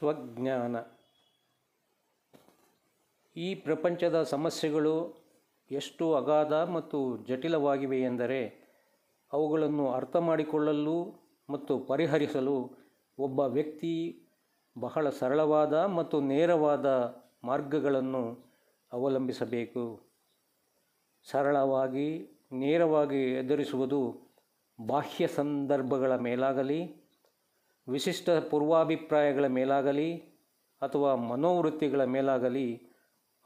ಸ್ವಜ್ಞಾನ ಈ ಪ್ರಪಂಚದ ಸಮಸ್ಯೆಗಳು ಎಷ್ಟು ಅಗಾಧ ಮತ್ತು ಜಟಿಲವಾಗಿವೆ ಎಂದರೆ ಅವುಗಳನ್ನು ಅರ್ಥ ಮಾಡಿಕೊಳ್ಳಲು ಮತ್ತು ಪರಿಹರಿಸಲು ಒಬ್ಬ ವ್ಯಕ್ತಿ ಬಹಳ ಸರಳವಾದ ಮತ್ತು ನೇರವಾದ ಮಾರ್ಗಗಳನ್ನು ಅವಲಂಬಿಸಬೇಕು ಸರಳವಾಗಿ ನೇರವಾಗಿ ಎದುರಿಸುವುದು ಬಾಹ್ಯ ಸಂದರ್ಭಗಳ ಮೇಲಾಗಲಿ ವಿಶಿಷ್ಟ ಪೂರ್ವಾಭಿಪ್ರಾಯಗಳ ಮೇಲಾಗಲಿ ಅಥವಾ ಮನೋವೃತ್ತಿಗಳ ಮೇಲಾಗಲಿ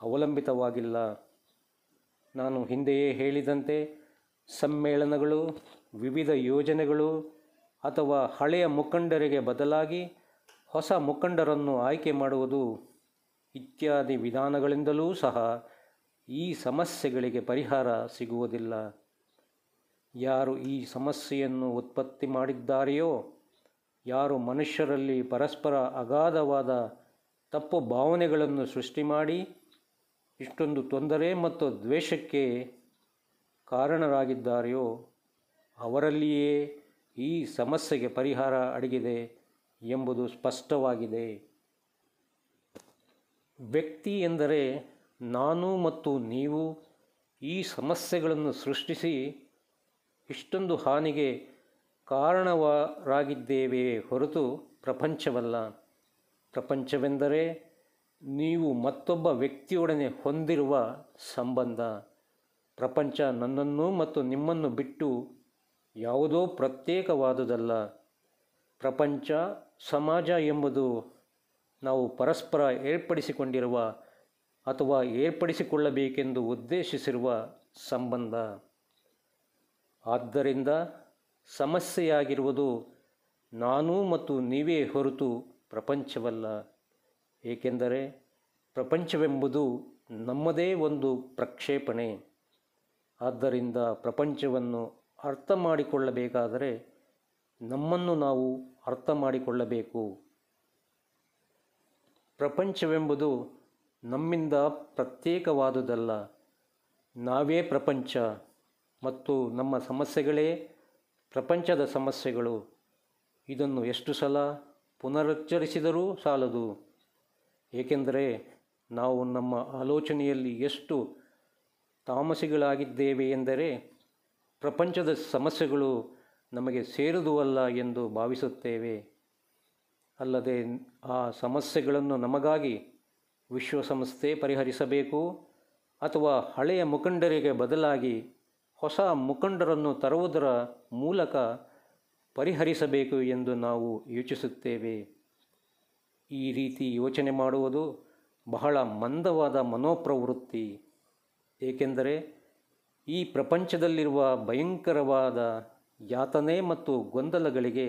ಅವಲಂಬಿತವಾಗಿಲ್ಲ ನಾನು ಹಿಂದೆಯೇ ಹೇಳಿದಂತೆ ಸಮ್ಮೇಳನಗಳು ವಿವಿಧ ಯೋಜನೆಗಳು ಅಥವಾ ಹಳೆಯ ಮುಖಂಡರಿಗೆ ಬದಲಾಗಿ ಹೊಸ ಮುಖಂಡರನ್ನು ಆಯ್ಕೆ ಮಾಡುವುದು ಇತ್ಯಾದಿ ವಿಧಾನಗಳಿಂದಲೂ ಸಹ ಈ ಸಮಸ್ಯೆಗಳಿಗೆ ಪರಿಹಾರ ಸಿಗುವುದಿಲ್ಲ ಯಾರು ಈ ಸಮಸ್ಯೆಯನ್ನು ಉತ್ಪತ್ತಿ ಮಾಡಿದ್ದಾರೆಯೋ ಯಾರು ಮನುಷ್ಯರಲ್ಲಿ ಪರಸ್ಪರ ಅಗಾಧವಾದ ತಪ್ಪು ಭಾವನೆಗಳನ್ನು ಸೃಷ್ಟಿ ಮಾಡಿ ಇಷ್ಟೊಂದು ತೊಂದರೆ ಮತ್ತು ದ್ವೇಷಕ್ಕೆ ಕಾರಣರಾಗಿದ್ದಾರೆಯೋ ಅವರಲ್ಲಿಯೇ ಈ ಸಮಸ್ಯೆಗೆ ಪರಿಹಾರ ಅಡಗಿದೆ ಎಂಬುದು ಸ್ಪಷ್ಟವಾಗಿದೆ ವ್ಯಕ್ತಿ ಎಂದರೆ ನಾನು ಮತ್ತು ನೀವು ಈ ಸಮಸ್ಯೆಗಳನ್ನು ಸೃಷ್ಟಿಸಿ ಇಷ್ಟೊಂದು ಹಾನಿಗೆ ಕಾರಣವರಾಗಿದ್ದೇವೆ ಹೊರತು ಪ್ರಪಂಚವಲ್ಲ ಪ್ರಪಂಚವೆಂದರೆ ನೀವು ಮತ್ತೊಬ್ಬ ವ್ಯಕ್ತಿಯೊಡನೆ ಹೊಂದಿರುವ ಸಂಬಂಧ ಪ್ರಪಂಚ ನನ್ನನ್ನು ಮತ್ತು ನಿಮ್ಮನ್ನು ಬಿಟ್ಟು ಯಾವುದೋ ಪ್ರತ್ಯೇಕವಾದುದಲ್ಲ ಪ್ರಪಂಚ ಸಮಾಜ ಎಂಬುದು ನಾವು ಪರಸ್ಪರ ಏರ್ಪಡಿಸಿಕೊಂಡಿರುವ ಅಥವಾ ಏರ್ಪಡಿಸಿಕೊಳ್ಳಬೇಕೆಂದು ಉದ್ದೇಶಿಸಿರುವ ಸಂಬಂಧ ಆದ್ದರಿಂದ ಸಮಸ್ಯೆಯಾಗಿರುವುದು ನಾನು ಮತ್ತು ನೀವೇ ಹೊರತು ಪ್ರಪಂಚವಲ್ಲ ಏಕೆಂದರೆ ಪ್ರಪಂಚವೆಂಬುದು ನಮ್ಮದೇ ಒಂದು ಪ್ರಕ್ಷೇಪಣೆ ಆದ್ದರಿಂದ ಪ್ರಪಂಚವನ್ನು ಅರ್ಥ ಮಾಡಿಕೊಳ್ಳಬೇಕಾದರೆ ನಮ್ಮನ್ನು ನಾವು ಅರ್ಥ ಮಾಡಿಕೊಳ್ಳಬೇಕು ಪ್ರಪಂಚವೆಂಬುದು ನಮ್ಮಿಂದ ಪ್ರತ್ಯೇಕವಾದುದಲ್ಲ ನಾವೇ ಪ್ರಪಂಚ ಮತ್ತು ನಮ್ಮ ಸಮಸ್ಯೆಗಳೇ ಪ್ರಪಂಚದ ಸಮಸ್ಯೆಗಳು ಇದನ್ನು ಎಷ್ಟು ಸಲ ಪುನರುಚ್ಚರಿಸಿದರೂ ಸಾಲದು ಏಕೆಂದರೆ ನಾವು ನಮ್ಮ ಆಲೋಚನೆಯಲ್ಲಿ ಎಷ್ಟು ತಾಮಸಿಗಳಾಗಿದ್ದೇವೆ ಎಂದರೆ ಪ್ರಪಂಚದ ಸಮಸ್ಯೆಗಳು ನಮಗೆ ಸೇರುದುವಲ್ಲ ಎಂದು ಭಾವಿಸುತ್ತೇವೆ ಅಲ್ಲದೆ ಆ ಸಮಸ್ಯೆಗಳನ್ನು ನಮಗಾಗಿ ವಿಶ್ವಸಂಸ್ಥೆ ಪರಿಹರಿಸಬೇಕು ಅಥವಾ ಹಳೆಯ ಮುಖಂಡರಿಗೆ ಬದಲಾಗಿ ಹೊಸ ಮುಖಂಡರನ್ನು ತರುವುದರ ಮೂಲಕ ಪರಿಹರಿಸಬೇಕು ಎಂದು ನಾವು ಯೋಚಿಸುತ್ತೇವೆ ಈ ರೀತಿ ಯೋಚನೆ ಮಾಡುವುದು ಬಹಳ ಮಂದವಾದ ಮನೋಪ್ರವೃತ್ತಿ ಏಕೆಂದರೆ ಈ ಪ್ರಪಂಚದಲ್ಲಿರುವ ಭಯಂಕರವಾದ ಯಾತನೆ ಮತ್ತು ಗೊಂದಲಗಳಿಗೆ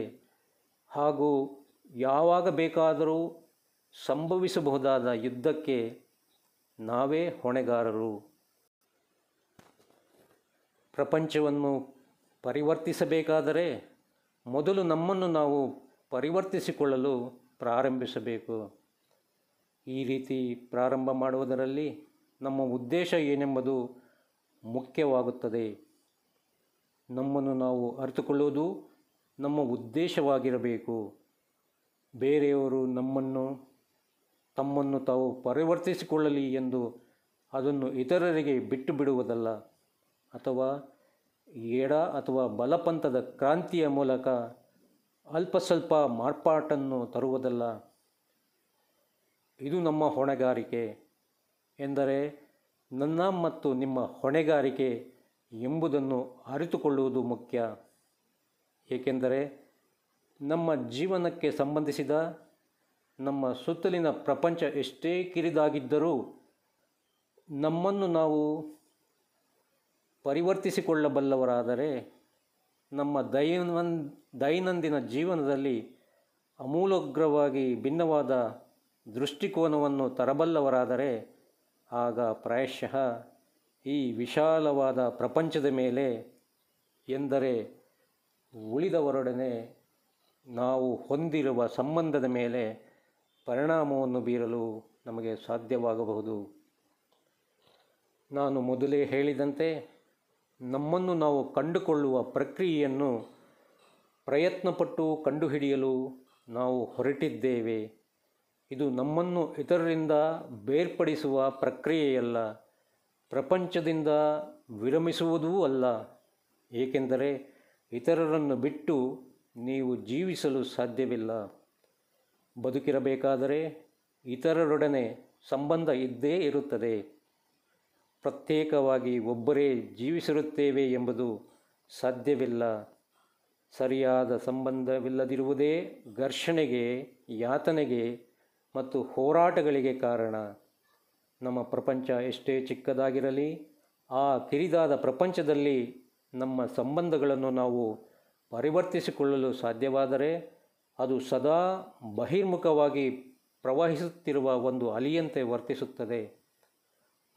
ಹಾಗೂ ಯಾವಾಗ ಬೇಕಾದರೂ ಸಂಭವಿಸಬಹುದಾದ ಯುದ್ಧಕ್ಕೆ ನಾವೇ ಹೊಣೆಗಾರರು ಪ್ರಪಂಚವನ್ನು ಪರಿವರ್ತಿಸಬೇಕಾದರೆ ಮೊದಲು ನಮ್ಮನ್ನು ನಾವು ಪರಿವರ್ತಿಸಿಕೊಳ್ಳಲು ಪ್ರಾರಂಭಿಸಬೇಕು ಈ ರೀತಿ ಪ್ರಾರಂಭ ಮಾಡುವುದರಲ್ಲಿ ನಮ್ಮ ಉದ್ದೇಶ ಏನೆಂಬುದು ಮುಖ್ಯವಾಗುತ್ತದೆ ನಮ್ಮನ್ನು ನಾವು ಅರಿತುಕೊಳ್ಳುವುದು ನಮ್ಮ ಉದ್ದೇಶವಾಗಿರಬೇಕು ಬೇರೆಯವರು ನಮ್ಮನ್ನು ತಮ್ಮನ್ನು ತಾವು ಪರಿವರ್ತಿಸಿಕೊಳ್ಳಲಿ ಎಂದು ಅದನ್ನು ಇತರರಿಗೆ ಬಿಟ್ಟು ಬಿಡುವುದಲ್ಲ ಅಥವಾ ಎಡ ಅಥವಾ ಬಲಪಂಥದ ಕ್ರಾಂತಿಯ ಮೂಲಕ ಅಲ್ಪ ಸ್ವಲ್ಪ ಮಾರ್ಪಾಟನ್ನು ತರುವುದಲ್ಲ ಇದು ನಮ್ಮ ಹೊಣೆಗಾರಿಕೆ ಎಂದರೆ ನನ್ನ ಮತ್ತು ನಿಮ್ಮ ಹೊಣೆಗಾರಿಕೆ ಎಂಬುದನ್ನು ಅರಿತುಕೊಳ್ಳುವುದು ಮುಖ್ಯ ಏಕೆಂದರೆ ನಮ್ಮ ಜೀವನಕ್ಕೆ ಸಂಬಂಧಿಸಿದ ನಮ್ಮ ಸುತ್ತಲಿನ ಪ್ರಪಂಚ ಎಷ್ಟೇ ಕಿರಿದಾಗಿದ್ದರೂ ನಮ್ಮನ್ನು ನಾವು ಪರಿವರ್ತಿಸಿಕೊಳ್ಳಬಲ್ಲವರಾದರೆ ನಮ್ಮ ದೈನನ್ ದೈನಂದಿನ ಜೀವನದಲ್ಲಿ ಅಮೂಲಗ್ರವಾಗಿ ಭಿನ್ನವಾದ ದೃಷ್ಟಿಕೋನವನ್ನು ತರಬಲ್ಲವರಾದರೆ ಆಗ ಪ್ರಾಯಶಃ ಈ ವಿಶಾಲವಾದ ಪ್ರಪಂಚದ ಮೇಲೆ ಎಂದರೆ ಉಳಿದವರೊಡನೆ ನಾವು ಹೊಂದಿರುವ ಸಂಬಂಧದ ಮೇಲೆ ಪರಿಣಾಮವನ್ನು ಬೀರಲು ನಮಗೆ ಸಾಧ್ಯವಾಗಬಹುದು ನಾನು ಮೊದಲೇ ಹೇಳಿದಂತೆ ನಮ್ಮನ್ನು ನಾವು ಕಂಡುಕೊಳ್ಳುವ ಪ್ರಕ್ರಿಯೆಯನ್ನು ಪ್ರಯತ್ನಪಟ್ಟು ಕಂಡುಹಿಡಿಯಲು ನಾವು ಹೊರಟಿದ್ದೇವೆ ಇದು ನಮ್ಮನ್ನು ಇತರರಿಂದ ಬೇರ್ಪಡಿಸುವ ಪ್ರಕ್ರಿಯೆಯಲ್ಲ ಪ್ರಪಂಚದಿಂದ ವಿರಮಿಸುವುದೂ ಅಲ್ಲ ಏಕೆಂದರೆ ಇತರರನ್ನು ಬಿಟ್ಟು ನೀವು ಜೀವಿಸಲು ಸಾಧ್ಯವಿಲ್ಲ ಬದುಕಿರಬೇಕಾದರೆ ಇತರರೊಡನೆ ಸಂಬಂಧ ಇದ್ದೇ ಇರುತ್ತದೆ ಪ್ರತ್ಯೇಕವಾಗಿ ಒಬ್ಬರೇ ಜೀವಿಸಿರುತ್ತೇವೆ ಎಂಬುದು ಸಾಧ್ಯವಿಲ್ಲ ಸರಿಯಾದ ಸಂಬಂಧವಿಲ್ಲದಿರುವುದೇ ಘರ್ಷಣೆಗೆ ಯಾತನೆಗೆ ಮತ್ತು ಹೋರಾಟಗಳಿಗೆ ಕಾರಣ ನಮ್ಮ ಪ್ರಪಂಚ ಎಷ್ಟೇ ಚಿಕ್ಕದಾಗಿರಲಿ ಆ ಕಿರಿದಾದ ಪ್ರಪಂಚದಲ್ಲಿ ನಮ್ಮ ಸಂಬಂಧಗಳನ್ನು ನಾವು ಪರಿವರ್ತಿಸಿಕೊಳ್ಳಲು ಸಾಧ್ಯವಾದರೆ ಅದು ಸದಾ ಬಹಿರ್ಮುಖವಾಗಿ ಪ್ರವಹಿಸುತ್ತಿರುವ ಒಂದು ಅಲಿಯಂತೆ ವರ್ತಿಸುತ್ತದೆ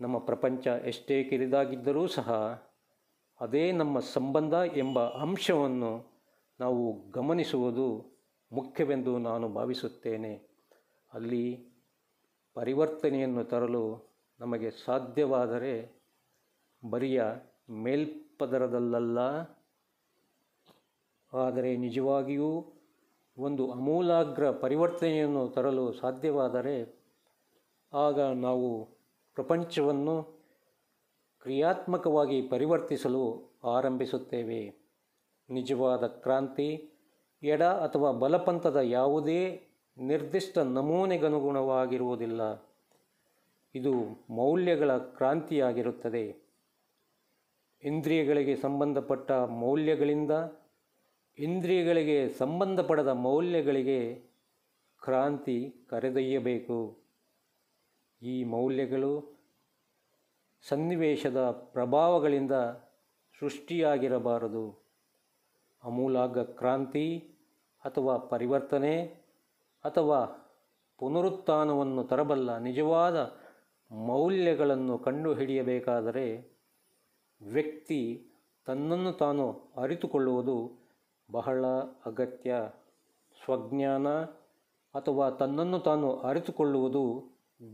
ನಮ್ಮ ಪ್ರಪಂಚ ಎಷ್ಟೇ ಕಿರಿದಾಗಿದ್ದರೂ ಸಹ ಅದೇ ನಮ್ಮ ಸಂಬಂಧ ಎಂಬ ಅಂಶವನ್ನು ನಾವು ಗಮನಿಸುವುದು ಮುಖ್ಯವೆಂದು ನಾನು ಭಾವಿಸುತ್ತೇನೆ ಅಲ್ಲಿ ಪರಿವರ್ತನೆಯನ್ನು ತರಲು ನಮಗೆ ಸಾಧ್ಯವಾದರೆ ಬರಿಯ ಮೇಲ್ಪದರದಲ್ಲ ಆದರೆ ನಿಜವಾಗಿಯೂ ಒಂದು ಅಮೂಲಾಗ್ರ ಪರಿವರ್ತನೆಯನ್ನು ತರಲು ಸಾಧ್ಯವಾದರೆ ಆಗ ನಾವು ಪ್ರಪಂಚವನ್ನು ಕ್ರಿಯಾತ್ಮಕವಾಗಿ ಪರಿವರ್ತಿಸಲು ಆರಂಭಿಸುತ್ತೇವೆ ನಿಜವಾದ ಕ್ರಾಂತಿ ಎಡ ಅಥವಾ ಬಲಪಂಥದ ಯಾವುದೇ ನಿರ್ದಿಷ್ಟ ನಮೂನೆಗನುಗುಣವಾಗಿರುವುದಿಲ್ಲ ಇದು ಮೌಲ್ಯಗಳ ಕ್ರಾಂತಿಯಾಗಿರುತ್ತದೆ ಇಂದ್ರಿಯಗಳಿಗೆ ಸಂಬಂಧಪಟ್ಟ ಮೌಲ್ಯಗಳಿಂದ ಇಂದ್ರಿಯಗಳಿಗೆ ಸಂಬಂಧಪಡದ ಮೌಲ್ಯಗಳಿಗೆ ಕ್ರಾಂತಿ ಕರೆದೊಯ್ಯಬೇಕು ಈ ಮೌಲ್ಯಗಳು ಸನ್ನಿವೇಶದ ಪ್ರಭಾವಗಳಿಂದ ಸೃಷ್ಟಿಯಾಗಿರಬಾರದು ಅಮೂಲಾಗ ಕ್ರಾಂತಿ ಅಥವಾ ಪರಿವರ್ತನೆ ಅಥವಾ ಪುನರುತ್ಥಾನವನ್ನು ತರಬಲ್ಲ ನಿಜವಾದ ಮೌಲ್ಯಗಳನ್ನು ಕಂಡುಹಿಡಿಯಬೇಕಾದರೆ ವ್ಯಕ್ತಿ ತನ್ನನ್ನು ತಾನು ಅರಿತುಕೊಳ್ಳುವುದು ಬಹಳ ಅಗತ್ಯ ಸ್ವಜ್ಞಾನ ಅಥವಾ ತನ್ನನ್ನು ತಾನು ಅರಿತುಕೊಳ್ಳುವುದು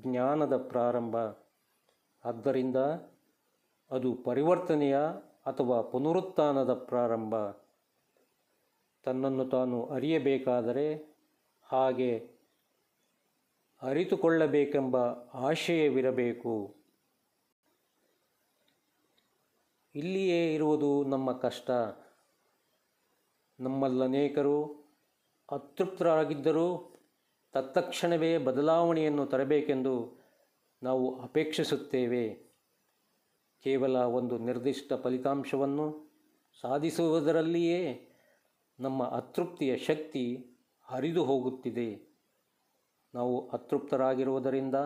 ಜ್ಞಾನದ ಪ್ರಾರಂಭ ಆದ್ದರಿಂದ ಅದು ಪರಿವರ್ತನೆಯ ಅಥವಾ ಪುನರುತ್ಥಾನದ ಪ್ರಾರಂಭ ತನ್ನನ್ನು ತಾನು ಅರಿಯಬೇಕಾದರೆ ಹಾಗೆ ಅರಿತುಕೊಳ್ಳಬೇಕೆಂಬ ಆಶಯವಿರಬೇಕು ಇಲ್ಲಿಯೇ ಇರುವುದು ನಮ್ಮ ಕಷ್ಟ ನಮ್ಮಲ್ಲನೇಕರು ಅತೃಪ್ತರಾಗಿದ್ದರೂ ತತ್ತಕ್ಷಣವೇ ಬದಲಾವಣೆಯನ್ನು ತರಬೇಕೆಂದು ನಾವು ಅಪೇಕ್ಷಿಸುತ್ತೇವೆ ಕೇವಲ ಒಂದು ನಿರ್ದಿಷ್ಟ ಫಲಿತಾಂಶವನ್ನು ಸಾಧಿಸುವುದರಲ್ಲಿಯೇ ನಮ್ಮ ಅತೃಪ್ತಿಯ ಶಕ್ತಿ ಹರಿದು ಹೋಗುತ್ತಿದೆ ನಾವು ಅತೃಪ್ತರಾಗಿರುವುದರಿಂದ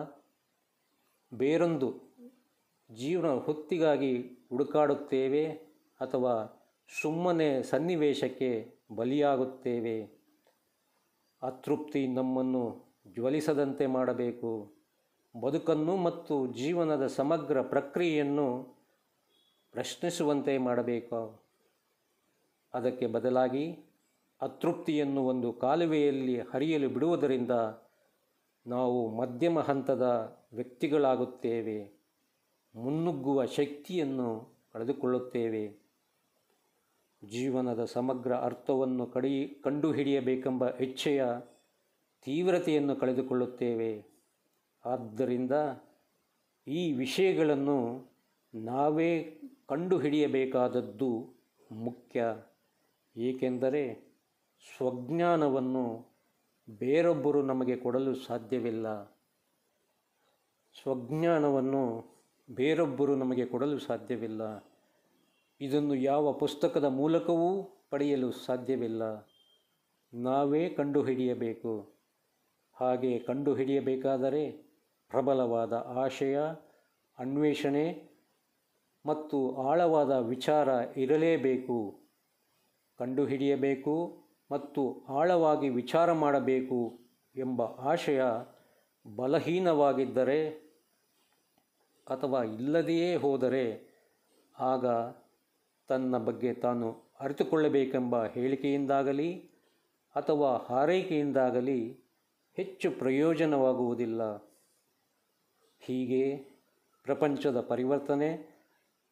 ಬೇರೊಂದು ಜೀವನ ಹೊತ್ತಿಗಾಗಿ ಹುಡುಕಾಡುತ್ತೇವೆ ಅಥವಾ ಸುಮ್ಮನೆ ಸನ್ನಿವೇಶಕ್ಕೆ ಬಲಿಯಾಗುತ್ತೇವೆ ಅತೃಪ್ತಿ ನಮ್ಮನ್ನು ಜ್ವಲಿಸದಂತೆ ಮಾಡಬೇಕು ಬದುಕನ್ನು ಮತ್ತು ಜೀವನದ ಸಮಗ್ರ ಪ್ರಕ್ರಿಯೆಯನ್ನು ಪ್ರಶ್ನಿಸುವಂತೆ ಮಾಡಬೇಕು ಅದಕ್ಕೆ ಬದಲಾಗಿ ಅತೃಪ್ತಿಯನ್ನು ಒಂದು ಕಾಲುವೆಯಲ್ಲಿ ಹರಿಯಲು ಬಿಡುವುದರಿಂದ ನಾವು ಮಧ್ಯಮ ಹಂತದ ವ್ಯಕ್ತಿಗಳಾಗುತ್ತೇವೆ ಮುನ್ನುಗ್ಗುವ ಶಕ್ತಿಯನ್ನು ಕಳೆದುಕೊಳ್ಳುತ್ತೇವೆ ಜೀವನದ ಸಮಗ್ರ ಅರ್ಥವನ್ನು ಕಡಿ ಕಂಡುಹಿಡಿಯಬೇಕೆಂಬ ಇಚ್ಛೆಯ ತೀವ್ರತೆಯನ್ನು ಕಳೆದುಕೊಳ್ಳುತ್ತೇವೆ ಆದ್ದರಿಂದ ಈ ವಿಷಯಗಳನ್ನು ನಾವೇ ಕಂಡುಹಿಡಿಯಬೇಕಾದದ್ದು ಮುಖ್ಯ ಏಕೆಂದರೆ ಸ್ವಜ್ಞಾನವನ್ನು ಬೇರೊಬ್ಬರು ನಮಗೆ ಕೊಡಲು ಸಾಧ್ಯವಿಲ್ಲ ಸ್ವಜ್ಞಾನವನ್ನು ಬೇರೊಬ್ಬರು ನಮಗೆ ಕೊಡಲು ಸಾಧ್ಯವಿಲ್ಲ ಇದನ್ನು ಯಾವ ಪುಸ್ತಕದ ಮೂಲಕವೂ ಪಡೆಯಲು ಸಾಧ್ಯವಿಲ್ಲ ನಾವೇ ಕಂಡುಹಿಡಿಯಬೇಕು ಹಾಗೆ ಕಂಡುಹಿಡಿಯಬೇಕಾದರೆ ಪ್ರಬಲವಾದ ಆಶಯ ಅನ್ವೇಷಣೆ ಮತ್ತು ಆಳವಾದ ವಿಚಾರ ಇರಲೇಬೇಕು ಕಂಡುಹಿಡಿಯಬೇಕು ಮತ್ತು ಆಳವಾಗಿ ವಿಚಾರ ಮಾಡಬೇಕು ಎಂಬ ಆಶಯ ಬಲಹೀನವಾಗಿದ್ದರೆ ಅಥವಾ ಇಲ್ಲದೆಯೇ ಹೋದರೆ ಆಗ ತನ್ನ ಬಗ್ಗೆ ತಾನು ಅರಿತುಕೊಳ್ಳಬೇಕೆಂಬ ಹೇಳಿಕೆಯಿಂದಾಗಲಿ ಅಥವಾ ಹಾರೈಕೆಯಿಂದಾಗಲಿ ಹೆಚ್ಚು ಪ್ರಯೋಜನವಾಗುವುದಿಲ್ಲ ಹೀಗೆ ಪ್ರಪಂಚದ ಪರಿವರ್ತನೆ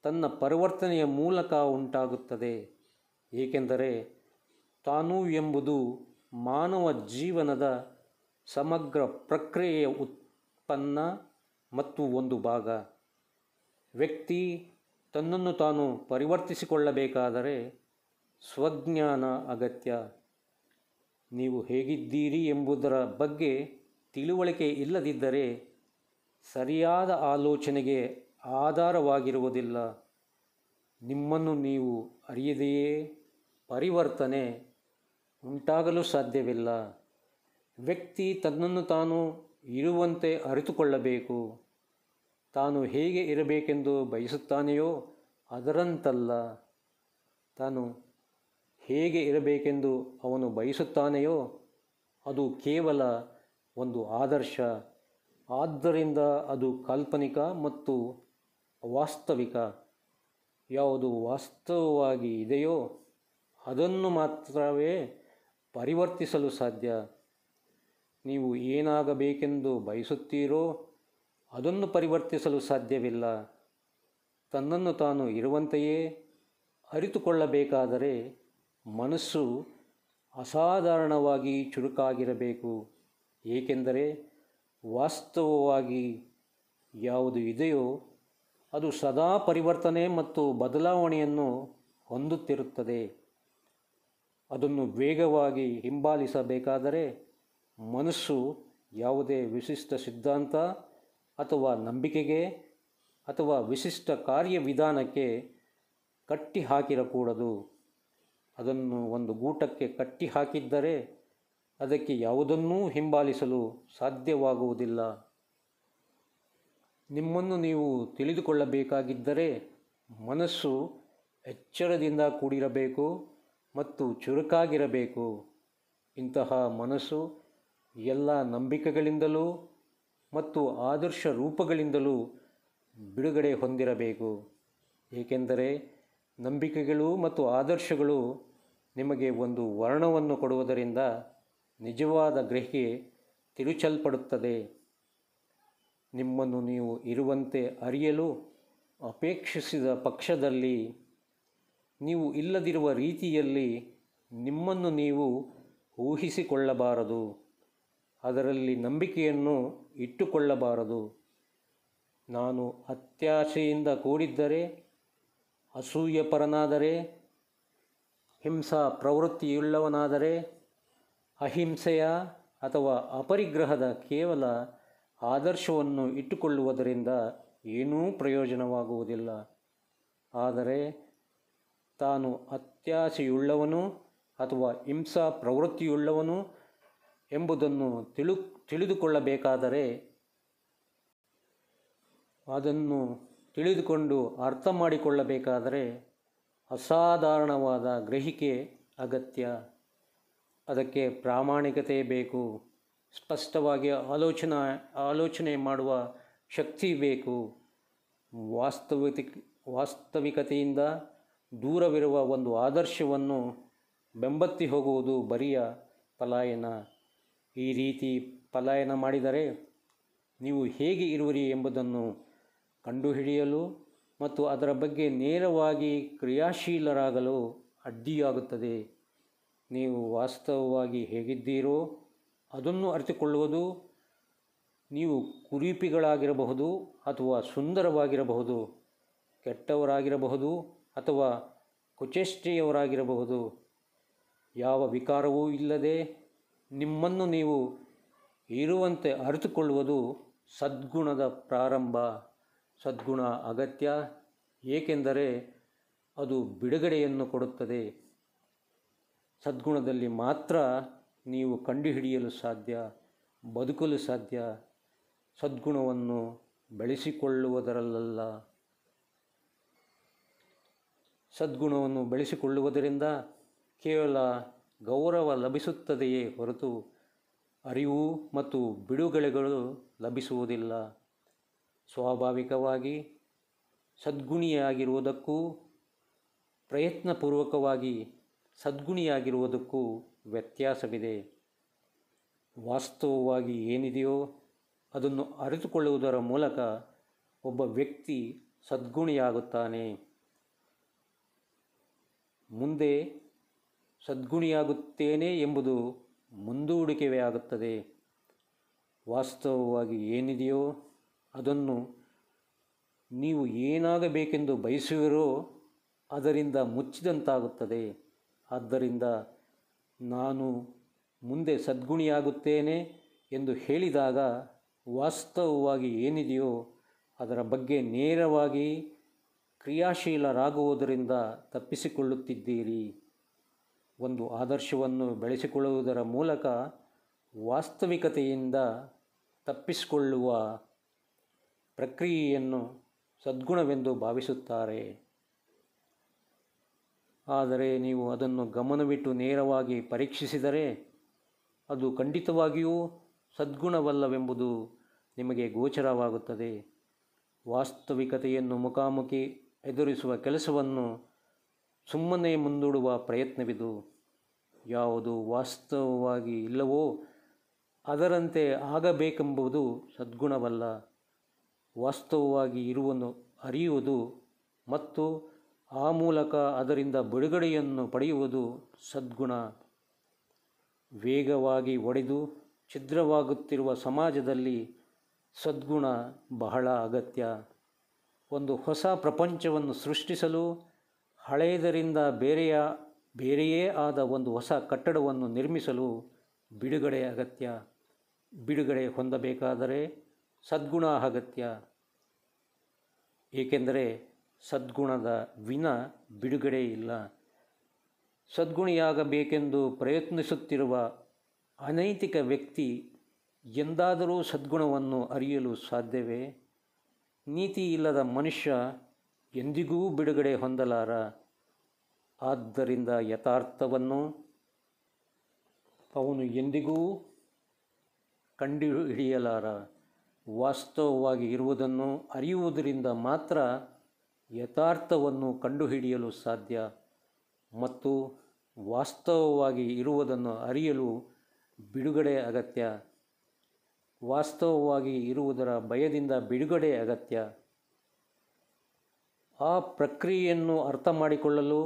ತನ್ನ ಪರಿವರ್ತನೆಯ ಮೂಲಕ ಉಂಟಾಗುತ್ತದೆ ಏಕೆಂದರೆ ತಾನು ಎಂಬುದು ಮಾನವ ಜೀವನದ ಸಮಗ್ರ ಪ್ರಕ್ರಿಯೆಯ ಉತ್ಪನ್ನ ಮತ್ತು ಒಂದು ಭಾಗ ವ್ಯಕ್ತಿ ತನ್ನನ್ನು ತಾನು ಪರಿವರ್ತಿಸಿಕೊಳ್ಳಬೇಕಾದರೆ ಸ್ವಜ್ಞಾನ ಅಗತ್ಯ ನೀವು ಹೇಗಿದ್ದೀರಿ ಎಂಬುದರ ಬಗ್ಗೆ ತಿಳುವಳಿಕೆ ಇಲ್ಲದಿದ್ದರೆ ಸರಿಯಾದ ಆಲೋಚನೆಗೆ ಆಧಾರವಾಗಿರುವುದಿಲ್ಲ ನಿಮ್ಮನ್ನು ನೀವು ಅರಿಯದೆಯೇ ಪರಿವರ್ತನೆ ಉಂಟಾಗಲು ಸಾಧ್ಯವಿಲ್ಲ ವ್ಯಕ್ತಿ ತನ್ನನ್ನು ತಾನು ಇರುವಂತೆ ಅರಿತುಕೊಳ್ಳಬೇಕು ತಾನು ಹೇಗೆ ಇರಬೇಕೆಂದು ಬಯಸುತ್ತಾನೆಯೋ ಅದರಂತಲ್ಲ ತಾನು ಹೇಗೆ ಇರಬೇಕೆಂದು ಅವನು ಬಯಸುತ್ತಾನೆಯೋ ಅದು ಕೇವಲ ಒಂದು ಆದರ್ಶ ಆದ್ದರಿಂದ ಅದು ಕಾಲ್ಪನಿಕ ಮತ್ತು ವಾಸ್ತವಿಕ ಯಾವುದು ವಾಸ್ತವವಾಗಿ ಇದೆಯೋ ಅದನ್ನು ಮಾತ್ರವೇ ಪರಿವರ್ತಿಸಲು ಸಾಧ್ಯ ನೀವು ಏನಾಗಬೇಕೆಂದು ಬಯಸುತ್ತೀರೋ ಅದನ್ನು ಪರಿವರ್ತಿಸಲು ಸಾಧ್ಯವಿಲ್ಲ ತನ್ನನ್ನು ತಾನು ಇರುವಂತೆಯೇ ಅರಿತುಕೊಳ್ಳಬೇಕಾದರೆ ಮನಸ್ಸು ಅಸಾಧಾರಣವಾಗಿ ಚುರುಕಾಗಿರಬೇಕು ಏಕೆಂದರೆ ವಾಸ್ತವವಾಗಿ ಯಾವುದು ಇದೆಯೋ ಅದು ಸದಾ ಪರಿವರ್ತನೆ ಮತ್ತು ಬದಲಾವಣೆಯನ್ನು ಹೊಂದುತ್ತಿರುತ್ತದೆ ಅದನ್ನು ವೇಗವಾಗಿ ಹಿಂಬಾಲಿಸಬೇಕಾದರೆ ಮನಸ್ಸು ಯಾವುದೇ ವಿಶಿಷ್ಟ ಸಿದ್ಧಾಂತ ಅಥವಾ ನಂಬಿಕೆಗೆ ಅಥವಾ ವಿಶಿಷ್ಟ ಕಾರ್ಯವಿಧಾನಕ್ಕೆ ಕಟ್ಟಿ ಹಾಕಿರಕೂಡದು ಅದನ್ನು ಒಂದು ಗೂಟಕ್ಕೆ ಕಟ್ಟಿ ಹಾಕಿದ್ದರೆ ಅದಕ್ಕೆ ಯಾವುದನ್ನೂ ಹಿಂಬಾಲಿಸಲು ಸಾಧ್ಯವಾಗುವುದಿಲ್ಲ ನಿಮ್ಮನ್ನು ನೀವು ತಿಳಿದುಕೊಳ್ಳಬೇಕಾಗಿದ್ದರೆ ಮನಸ್ಸು ಎಚ್ಚರದಿಂದ ಕೂಡಿರಬೇಕು ಮತ್ತು ಚುರುಕಾಗಿರಬೇಕು ಇಂತಹ ಮನಸ್ಸು ಎಲ್ಲ ನಂಬಿಕೆಗಳಿಂದಲೂ ಮತ್ತು ಆದರ್ಶ ರೂಪಗಳಿಂದಲೂ ಬಿಡುಗಡೆ ಹೊಂದಿರಬೇಕು ಏಕೆಂದರೆ ನಂಬಿಕೆಗಳು ಮತ್ತು ಆದರ್ಶಗಳು ನಿಮಗೆ ಒಂದು ವರ್ಣವನ್ನು ಕೊಡುವುದರಿಂದ ನಿಜವಾದ ಗ್ರಹಿಕೆ ತಿರುಚಲ್ಪಡುತ್ತದೆ ನಿಮ್ಮನ್ನು ನೀವು ಇರುವಂತೆ ಅರಿಯಲು ಅಪೇಕ್ಷಿಸಿದ ಪಕ್ಷದಲ್ಲಿ ನೀವು ಇಲ್ಲದಿರುವ ರೀತಿಯಲ್ಲಿ ನಿಮ್ಮನ್ನು ನೀವು ಊಹಿಸಿಕೊಳ್ಳಬಾರದು ಅದರಲ್ಲಿ ನಂಬಿಕೆಯನ್ನು ಇಟ್ಟುಕೊಳ್ಳಬಾರದು ನಾನು ಅತ್ಯಾಶೆಯಿಂದ ಕೂಡಿದ್ದರೆ ಅಸೂಯಪರನಾದರೆ ಹಿಂಸಾ ಪ್ರವೃತ್ತಿಯುಳ್ಳವನಾದರೆ ಅಹಿಂಸೆಯ ಅಥವಾ ಅಪರಿಗ್ರಹದ ಕೇವಲ ಆದರ್ಶವನ್ನು ಇಟ್ಟುಕೊಳ್ಳುವುದರಿಂದ ಏನೂ ಪ್ರಯೋಜನವಾಗುವುದಿಲ್ಲ ಆದರೆ ತಾನು ಅತ್ಯಾಶೆಯುಳ್ಳವನು ಅಥವಾ ಹಿಂಸಾ ಪ್ರವೃತ್ತಿಯುಳ್ಳವನು ಎಂಬುದನ್ನು ತಿಳು ತಿಳಿದುಕೊಳ್ಳಬೇಕಾದರೆ ಅದನ್ನು ತಿಳಿದುಕೊಂಡು ಅರ್ಥ ಮಾಡಿಕೊಳ್ಳಬೇಕಾದರೆ ಅಸಾಧಾರಣವಾದ ಗ್ರಹಿಕೆ ಅಗತ್ಯ ಅದಕ್ಕೆ ಪ್ರಾಮಾಣಿಕತೆ ಬೇಕು ಸ್ಪಷ್ಟವಾಗಿ ಆಲೋಚನಾ ಆಲೋಚನೆ ಮಾಡುವ ಶಕ್ತಿ ಬೇಕು ವಾಸ್ತವಿಕ ವಾಸ್ತವಿಕತೆಯಿಂದ ದೂರವಿರುವ ಒಂದು ಆದರ್ಶವನ್ನು ಬೆಂಬತ್ತಿ ಹೋಗುವುದು ಬರಿಯ ಪಲಾಯನ ಈ ರೀತಿ ಪಲಾಯನ ಮಾಡಿದರೆ ನೀವು ಹೇಗೆ ಇರುವಿರಿ ಎಂಬುದನ್ನು ಕಂಡುಹಿಡಿಯಲು ಮತ್ತು ಅದರ ಬಗ್ಗೆ ನೇರವಾಗಿ ಕ್ರಿಯಾಶೀಲರಾಗಲು ಅಡ್ಡಿಯಾಗುತ್ತದೆ ನೀವು ವಾಸ್ತವವಾಗಿ ಹೇಗಿದ್ದೀರೋ ಅದನ್ನು ಅರಿತುಕೊಳ್ಳುವುದು ನೀವು ಕುರಿಪಿಗಳಾಗಿರಬಹುದು ಅಥವಾ ಸುಂದರವಾಗಿರಬಹುದು ಕೆಟ್ಟವರಾಗಿರಬಹುದು ಅಥವಾ ಕುಚೇಷ್ಟೆಯವರಾಗಿರಬಹುದು ಯಾವ ವಿಕಾರವೂ ಇಲ್ಲದೆ ನಿಮ್ಮನ್ನು ನೀವು ಇರುವಂತೆ ಅರಿತುಕೊಳ್ಳುವುದು ಸದ್ಗುಣದ ಪ್ರಾರಂಭ ಸದ್ಗುಣ ಅಗತ್ಯ ಏಕೆಂದರೆ ಅದು ಬಿಡುಗಡೆಯನ್ನು ಕೊಡುತ್ತದೆ ಸದ್ಗುಣದಲ್ಲಿ ಮಾತ್ರ ನೀವು ಕಂಡುಹಿಡಿಯಲು ಸಾಧ್ಯ ಬದುಕಲು ಸಾಧ್ಯ ಸದ್ಗುಣವನ್ನು ಬೆಳೆಸಿಕೊಳ್ಳುವುದರಲ್ಲ ಸದ್ಗುಣವನ್ನು ಬೆಳೆಸಿಕೊಳ್ಳುವುದರಿಂದ ಕೇವಲ ಗೌರವ ಲಭಿಸುತ್ತದೆಯೇ ಹೊರತು ಅರಿವು ಮತ್ತು ಬಿಡುಗಡೆಗಳು ಲಭಿಸುವುದಿಲ್ಲ ಸ್ವಾಭಾವಿಕವಾಗಿ ಸದ್ಗುಣಿಯಾಗಿರುವುದಕ್ಕೂ ಪ್ರಯತ್ನಪೂರ್ವಕವಾಗಿ ಸದ್ಗುಣಿಯಾಗಿರುವುದಕ್ಕೂ ವ್ಯತ್ಯಾಸವಿದೆ ವಾಸ್ತವವಾಗಿ ಏನಿದೆಯೋ ಅದನ್ನು ಅರಿತುಕೊಳ್ಳುವುದರ ಮೂಲಕ ಒಬ್ಬ ವ್ಯಕ್ತಿ ಸದ್ಗುಣಿಯಾಗುತ್ತಾನೆ ಮುಂದೆ ಸದ್ಗುಣಿಯಾಗುತ್ತೇನೆ ಎಂಬುದು ಮುಂದೂಡಿಕೆವೇ ಆಗುತ್ತದೆ ವಾಸ್ತವವಾಗಿ ಏನಿದೆಯೋ ಅದನ್ನು ನೀವು ಏನಾಗಬೇಕೆಂದು ಬಯಸುವಿರೋ ಅದರಿಂದ ಮುಚ್ಚಿದಂತಾಗುತ್ತದೆ ಆದ್ದರಿಂದ ನಾನು ಮುಂದೆ ಸದ್ಗುಣಿಯಾಗುತ್ತೇನೆ ಎಂದು ಹೇಳಿದಾಗ ವಾಸ್ತವವಾಗಿ ಏನಿದೆಯೋ ಅದರ ಬಗ್ಗೆ ನೇರವಾಗಿ ಕ್ರಿಯಾಶೀಲರಾಗುವುದರಿಂದ ತಪ್ಪಿಸಿಕೊಳ್ಳುತ್ತಿದ್ದೀರಿ ಒಂದು ಆದರ್ಶವನ್ನು ಬೆಳೆಸಿಕೊಳ್ಳುವುದರ ಮೂಲಕ ವಾಸ್ತವಿಕತೆಯಿಂದ ತಪ್ಪಿಸಿಕೊಳ್ಳುವ ಪ್ರಕ್ರಿಯೆಯನ್ನು ಸದ್ಗುಣವೆಂದು ಭಾವಿಸುತ್ತಾರೆ ಆದರೆ ನೀವು ಅದನ್ನು ಗಮನವಿಟ್ಟು ನೇರವಾಗಿ ಪರೀಕ್ಷಿಸಿದರೆ ಅದು ಖಂಡಿತವಾಗಿಯೂ ಸದ್ಗುಣವಲ್ಲವೆಂಬುದು ನಿಮಗೆ ಗೋಚರವಾಗುತ್ತದೆ ವಾಸ್ತವಿಕತೆಯನ್ನು ಮುಖಾಮುಖಿ ಎದುರಿಸುವ ಕೆಲಸವನ್ನು ಸುಮ್ಮನೆ ಮುಂದೂಡುವ ಪ್ರಯತ್ನವಿದು ಯಾವುದು ವಾಸ್ತವವಾಗಿ ಇಲ್ಲವೋ ಅದರಂತೆ ಆಗಬೇಕೆಂಬುದು ಸದ್ಗುಣವಲ್ಲ ವಾಸ್ತವವಾಗಿ ಇರುವನ್ನು ಅರಿಯುವುದು ಮತ್ತು ಆ ಮೂಲಕ ಅದರಿಂದ ಬಿಡುಗಡೆಯನ್ನು ಪಡೆಯುವುದು ಸದ್ಗುಣ ವೇಗವಾಗಿ ಒಡೆದು ಛಿದ್ರವಾಗುತ್ತಿರುವ ಸಮಾಜದಲ್ಲಿ ಸದ್ಗುಣ ಬಹಳ ಅಗತ್ಯ ಒಂದು ಹೊಸ ಪ್ರಪಂಚವನ್ನು ಸೃಷ್ಟಿಸಲು ಹಳೆಯದರಿಂದ ಬೇರೆಯ ಬೇರೆಯೇ ಆದ ಒಂದು ಹೊಸ ಕಟ್ಟಡವನ್ನು ನಿರ್ಮಿಸಲು ಬಿಡುಗಡೆ ಅಗತ್ಯ ಬಿಡುಗಡೆ ಹೊಂದಬೇಕಾದರೆ ಸದ್ಗುಣ ಅಗತ್ಯ ಏಕೆಂದರೆ ಸದ್ಗುಣದ ವಿನ ಬಿಡುಗಡೆ ಇಲ್ಲ ಸದ್ಗುಣಿಯಾಗಬೇಕೆಂದು ಪ್ರಯತ್ನಿಸುತ್ತಿರುವ ಅನೈತಿಕ ವ್ಯಕ್ತಿ ಎಂದಾದರೂ ಸದ್ಗುಣವನ್ನು ಅರಿಯಲು ಸಾಧ್ಯವೇ ನೀತಿ ಇಲ್ಲದ ಮನುಷ್ಯ ಎಂದಿಗೂ ಬಿಡುಗಡೆ ಹೊಂದಲಾರ ಆದ್ದರಿಂದ ಯಥಾರ್ಥವನ್ನು ಅವನು ಎಂದಿಗೂ ಕಂಡು ಹಿಡಿಯಲಾರ ವಾಸ್ತವವಾಗಿ ಇರುವುದನ್ನು ಅರಿಯುವುದರಿಂದ ಮಾತ್ರ ಯಥಾರ್ಥವನ್ನು ಕಂಡುಹಿಡಿಯಲು ಸಾಧ್ಯ ಮತ್ತು ವಾಸ್ತವವಾಗಿ ಇರುವುದನ್ನು ಅರಿಯಲು ಬಿಡುಗಡೆ ಅಗತ್ಯ ವಾಸ್ತವವಾಗಿ ಇರುವುದರ ಭಯದಿಂದ ಬಿಡುಗಡೆ ಅಗತ್ಯ ಆ ಪ್ರಕ್ರಿಯೆಯನ್ನು ಅರ್ಥ ಮಾಡಿಕೊಳ್ಳಲು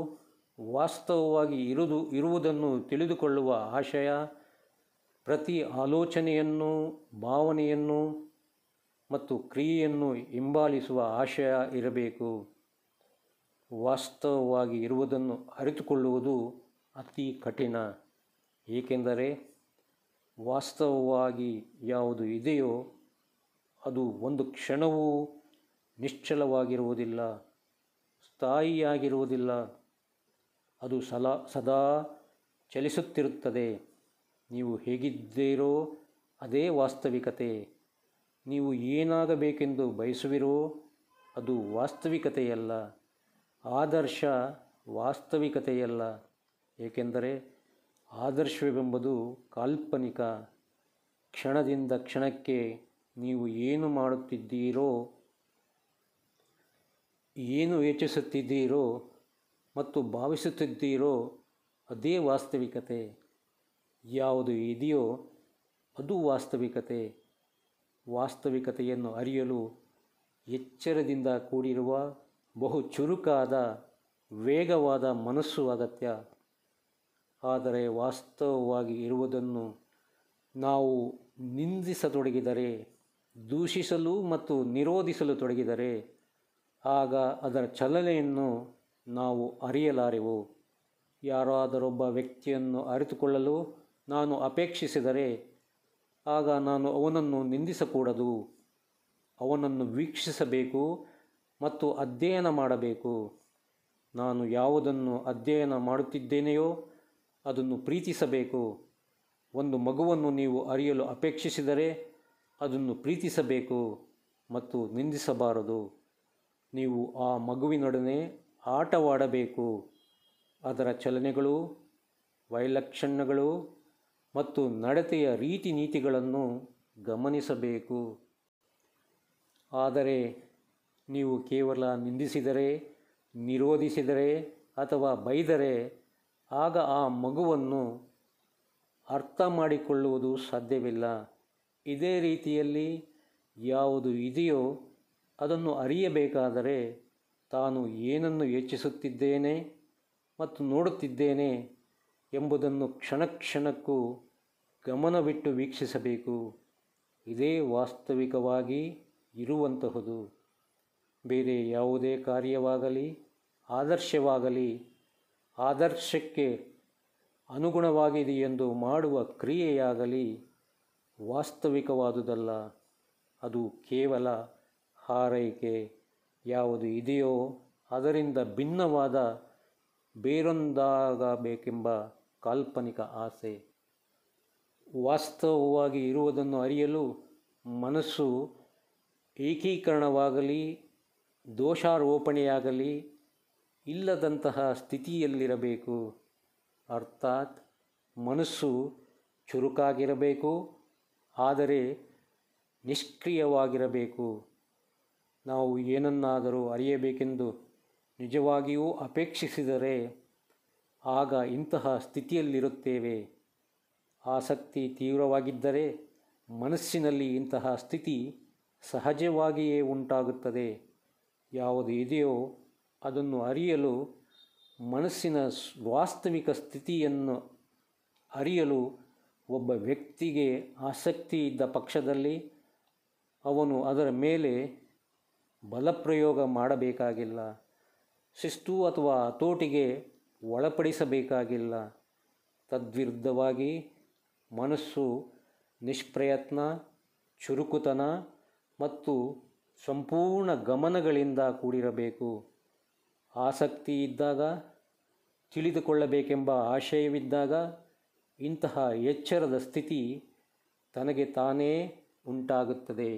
ವಾಸ್ತವವಾಗಿ ಇರುವುದು ಇರುವುದನ್ನು ತಿಳಿದುಕೊಳ್ಳುವ ಆಶಯ ಪ್ರತಿ ಆಲೋಚನೆಯನ್ನು ಭಾವನೆಯನ್ನು ಮತ್ತು ಕ್ರಿಯೆಯನ್ನು ಹಿಂಬಾಲಿಸುವ ಆಶಯ ಇರಬೇಕು ವಾಸ್ತವವಾಗಿ ಇರುವುದನ್ನು ಅರಿತುಕೊಳ್ಳುವುದು ಅತಿ ಕಠಿಣ ಏಕೆಂದರೆ ವಾಸ್ತವವಾಗಿ ಯಾವುದು ಇದೆಯೋ ಅದು ಒಂದು ಕ್ಷಣವೂ ನಿಶ್ಚಲವಾಗಿರುವುದಿಲ್ಲ ಸ್ಥಾಯಿಯಾಗಿರುವುದಿಲ್ಲ ಅದು ಸಲಾ ಸದಾ ಚಲಿಸುತ್ತಿರುತ್ತದೆ ನೀವು ಹೇಗಿದ್ದೀರೋ ಅದೇ ವಾಸ್ತವಿಕತೆ ನೀವು ಏನಾಗಬೇಕೆಂದು ಬಯಸುವಿರೋ ಅದು ವಾಸ್ತವಿಕತೆಯಲ್ಲ ಆದರ್ಶ ವಾಸ್ತವಿಕತೆಯಲ್ಲ ಏಕೆಂದರೆ ಆದರ್ಶವೆಂಬುದು ಕಾಲ್ಪನಿಕ ಕ್ಷಣದಿಂದ ಕ್ಷಣಕ್ಕೆ ನೀವು ಏನು ಮಾಡುತ್ತಿದ್ದೀರೋ ಏನು ಯೋಚಿಸುತ್ತಿದ್ದೀರೋ ಮತ್ತು ಭಾವಿಸುತ್ತಿದ್ದೀರೋ ಅದೇ ವಾಸ್ತವಿಕತೆ ಯಾವುದು ಇದೆಯೋ ಅದು ವಾಸ್ತವಿಕತೆ ವಾಸ್ತವಿಕತೆಯನ್ನು ಅರಿಯಲು ಎಚ್ಚರದಿಂದ ಕೂಡಿರುವ ಬಹು ಚುರುಕಾದ ವೇಗವಾದ ಮನಸ್ಸು ಅಗತ್ಯ ಆದರೆ ವಾಸ್ತವವಾಗಿ ಇರುವುದನ್ನು ನಾವು ನಿಂದಿಸತೊಡಗಿದರೆ ದೂಷಿಸಲು ಮತ್ತು ನಿರೋಧಿಸಲು ತೊಡಗಿದರೆ ಆಗ ಅದರ ಚಲನೆಯನ್ನು ನಾವು ಅರಿಯಲಾರೆವು ಯಾರಾದರೊಬ್ಬ ವ್ಯಕ್ತಿಯನ್ನು ಅರಿತುಕೊಳ್ಳಲು ನಾನು ಅಪೇಕ್ಷಿಸಿದರೆ ಆಗ ನಾನು ಅವನನ್ನು ನಿಂದಿಸಕೂಡದು ಅವನನ್ನು ವೀಕ್ಷಿಸಬೇಕು ಮತ್ತು ಅಧ್ಯಯನ ಮಾಡಬೇಕು ನಾನು ಯಾವುದನ್ನು ಅಧ್ಯಯನ ಮಾಡುತ್ತಿದ್ದೇನೆಯೋ ಅದನ್ನು ಪ್ರೀತಿಸಬೇಕು ಒಂದು ಮಗುವನ್ನು ನೀವು ಅರಿಯಲು ಅಪೇಕ್ಷಿಸಿದರೆ ಅದನ್ನು ಪ್ರೀತಿಸಬೇಕು ಮತ್ತು ನಿಂದಿಸಬಾರದು ನೀವು ಆ ಮಗುವಿನೊಡನೆ ಆಟವಾಡಬೇಕು ಅದರ ಚಲನೆಗಳು ವೈಲಕ್ಷಣ್ಯಗಳು ಮತ್ತು ನಡತೆಯ ರೀತಿ ನೀತಿಗಳನ್ನು ಗಮನಿಸಬೇಕು ಆದರೆ ನೀವು ಕೇವಲ ನಿಂದಿಸಿದರೆ ನಿರೋಧಿಸಿದರೆ ಅಥವಾ ಬೈದರೆ ಆಗ ಆ ಮಗುವನ್ನು ಅರ್ಥ ಮಾಡಿಕೊಳ್ಳುವುದು ಸಾಧ್ಯವಿಲ್ಲ ಇದೇ ರೀತಿಯಲ್ಲಿ ಯಾವುದು ಇದೆಯೋ ಅದನ್ನು ಅರಿಯಬೇಕಾದರೆ ತಾನು ಏನನ್ನು ಯೋಚಿಸುತ್ತಿದ್ದೇನೆ ಮತ್ತು ನೋಡುತ್ತಿದ್ದೇನೆ ಎಂಬುದನ್ನು ಕ್ಷಣ ಕ್ಷಣಕ್ಕೂ ಗಮನವಿಟ್ಟು ವೀಕ್ಷಿಸಬೇಕು ಇದೇ ವಾಸ್ತವಿಕವಾಗಿ ಇರುವಂತಹುದು ಬೇರೆ ಯಾವುದೇ ಕಾರ್ಯವಾಗಲಿ ಆದರ್ಶವಾಗಲಿ ಆದರ್ಶಕ್ಕೆ ಅನುಗುಣವಾಗಿದೆಯೆಂದು ಮಾಡುವ ಕ್ರಿಯೆಯಾಗಲಿ ವಾಸ್ತವಿಕವಾದುದಲ್ಲ ಅದು ಕೇವಲ ಹಾರೈಕೆ ಯಾವುದು ಇದೆಯೋ ಅದರಿಂದ ಭಿನ್ನವಾದ ಬೇರೊಂದಾಗಬೇಕೆಂಬ ಕಾಲ್ಪನಿಕ ಆಸೆ ವಾಸ್ತವವಾಗಿ ಇರುವುದನ್ನು ಅರಿಯಲು ಮನಸ್ಸು ಏಕೀಕರಣವಾಗಲಿ ದೋಷಾರೋಪಣೆಯಾಗಲಿ ಇಲ್ಲದಂತಹ ಸ್ಥಿತಿಯಲ್ಲಿರಬೇಕು ಅರ್ಥಾತ್ ಮನಸ್ಸು ಚುರುಕಾಗಿರಬೇಕು ಆದರೆ ನಿಷ್ಕ್ರಿಯವಾಗಿರಬೇಕು ನಾವು ಏನನ್ನಾದರೂ ಅರಿಯಬೇಕೆಂದು ನಿಜವಾಗಿಯೂ ಅಪೇಕ್ಷಿಸಿದರೆ ಆಗ ಇಂತಹ ಸ್ಥಿತಿಯಲ್ಲಿರುತ್ತೇವೆ ಆಸಕ್ತಿ ತೀವ್ರವಾಗಿದ್ದರೆ ಮನಸ್ಸಿನಲ್ಲಿ ಇಂತಹ ಸ್ಥಿತಿ ಸಹಜವಾಗಿಯೇ ಉಂಟಾಗುತ್ತದೆ ಯಾವುದು ಇದೆಯೋ ಅದನ್ನು ಅರಿಯಲು ಮನಸ್ಸಿನ ವಾಸ್ತವಿಕ ಸ್ಥಿತಿಯನ್ನು ಅರಿಯಲು ಒಬ್ಬ ವ್ಯಕ್ತಿಗೆ ಆಸಕ್ತಿ ಇದ್ದ ಪಕ್ಷದಲ್ಲಿ ಅವನು ಅದರ ಮೇಲೆ ಬಲಪ್ರಯೋಗ ಮಾಡಬೇಕಾಗಿಲ್ಲ ಶಿಸ್ತು ಅಥವಾ ಹತೋಟಿಗೆ ಒಳಪಡಿಸಬೇಕಾಗಿಲ್ಲ ತದ್ವಿರುದ್ಧವಾಗಿ ಮನಸ್ಸು ನಿಷ್ಪ್ರಯತ್ನ ಚುರುಕುತನ ಮತ್ತು ಸಂಪೂರ್ಣ ಗಮನಗಳಿಂದ ಕೂಡಿರಬೇಕು ಆಸಕ್ತಿ ಇದ್ದಾಗ ತಿಳಿದುಕೊಳ್ಳಬೇಕೆಂಬ ಆಶಯವಿದ್ದಾಗ ಇಂತಹ ಎಚ್ಚರದ ಸ್ಥಿತಿ ತನಗೆ ತಾನೇ ಉಂಟಾಗುತ್ತದೆ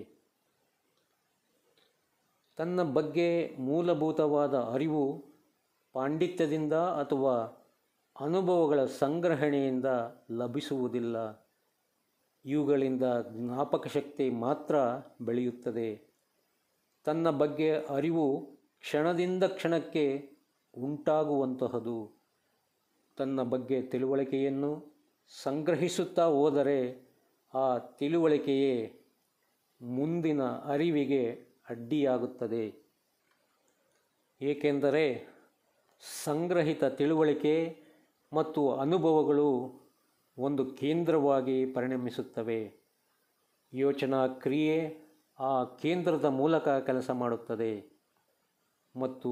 ತನ್ನ ಬಗ್ಗೆ ಮೂಲಭೂತವಾದ ಅರಿವು ಪಾಂಡಿತ್ಯದಿಂದ ಅಥವಾ ಅನುಭವಗಳ ಸಂಗ್ರಹಣೆಯಿಂದ ಲಭಿಸುವುದಿಲ್ಲ ಇವುಗಳಿಂದ ಜ್ಞಾಪಕ ಶಕ್ತಿ ಮಾತ್ರ ಬೆಳೆಯುತ್ತದೆ ತನ್ನ ಬಗ್ಗೆ ಅರಿವು ಕ್ಷಣದಿಂದ ಕ್ಷಣಕ್ಕೆ ಉಂಟಾಗುವಂತಹದು ತನ್ನ ಬಗ್ಗೆ ತಿಳುವಳಿಕೆಯನ್ನು ಸಂಗ್ರಹಿಸುತ್ತಾ ಹೋದರೆ ಆ ತಿಳುವಳಿಕೆಯೇ ಮುಂದಿನ ಅರಿವಿಗೆ ಅಡ್ಡಿಯಾಗುತ್ತದೆ ಏಕೆಂದರೆ ಸಂಗ್ರಹಿತ ತಿಳುವಳಿಕೆ ಮತ್ತು ಅನುಭವಗಳು ಒಂದು ಕೇಂದ್ರವಾಗಿ ಪರಿಣಮಿಸುತ್ತವೆ ಯೋಚನಾ ಕ್ರಿಯೆ ಆ ಕೇಂದ್ರದ ಮೂಲಕ ಕೆಲಸ ಮಾಡುತ್ತದೆ ಮತ್ತು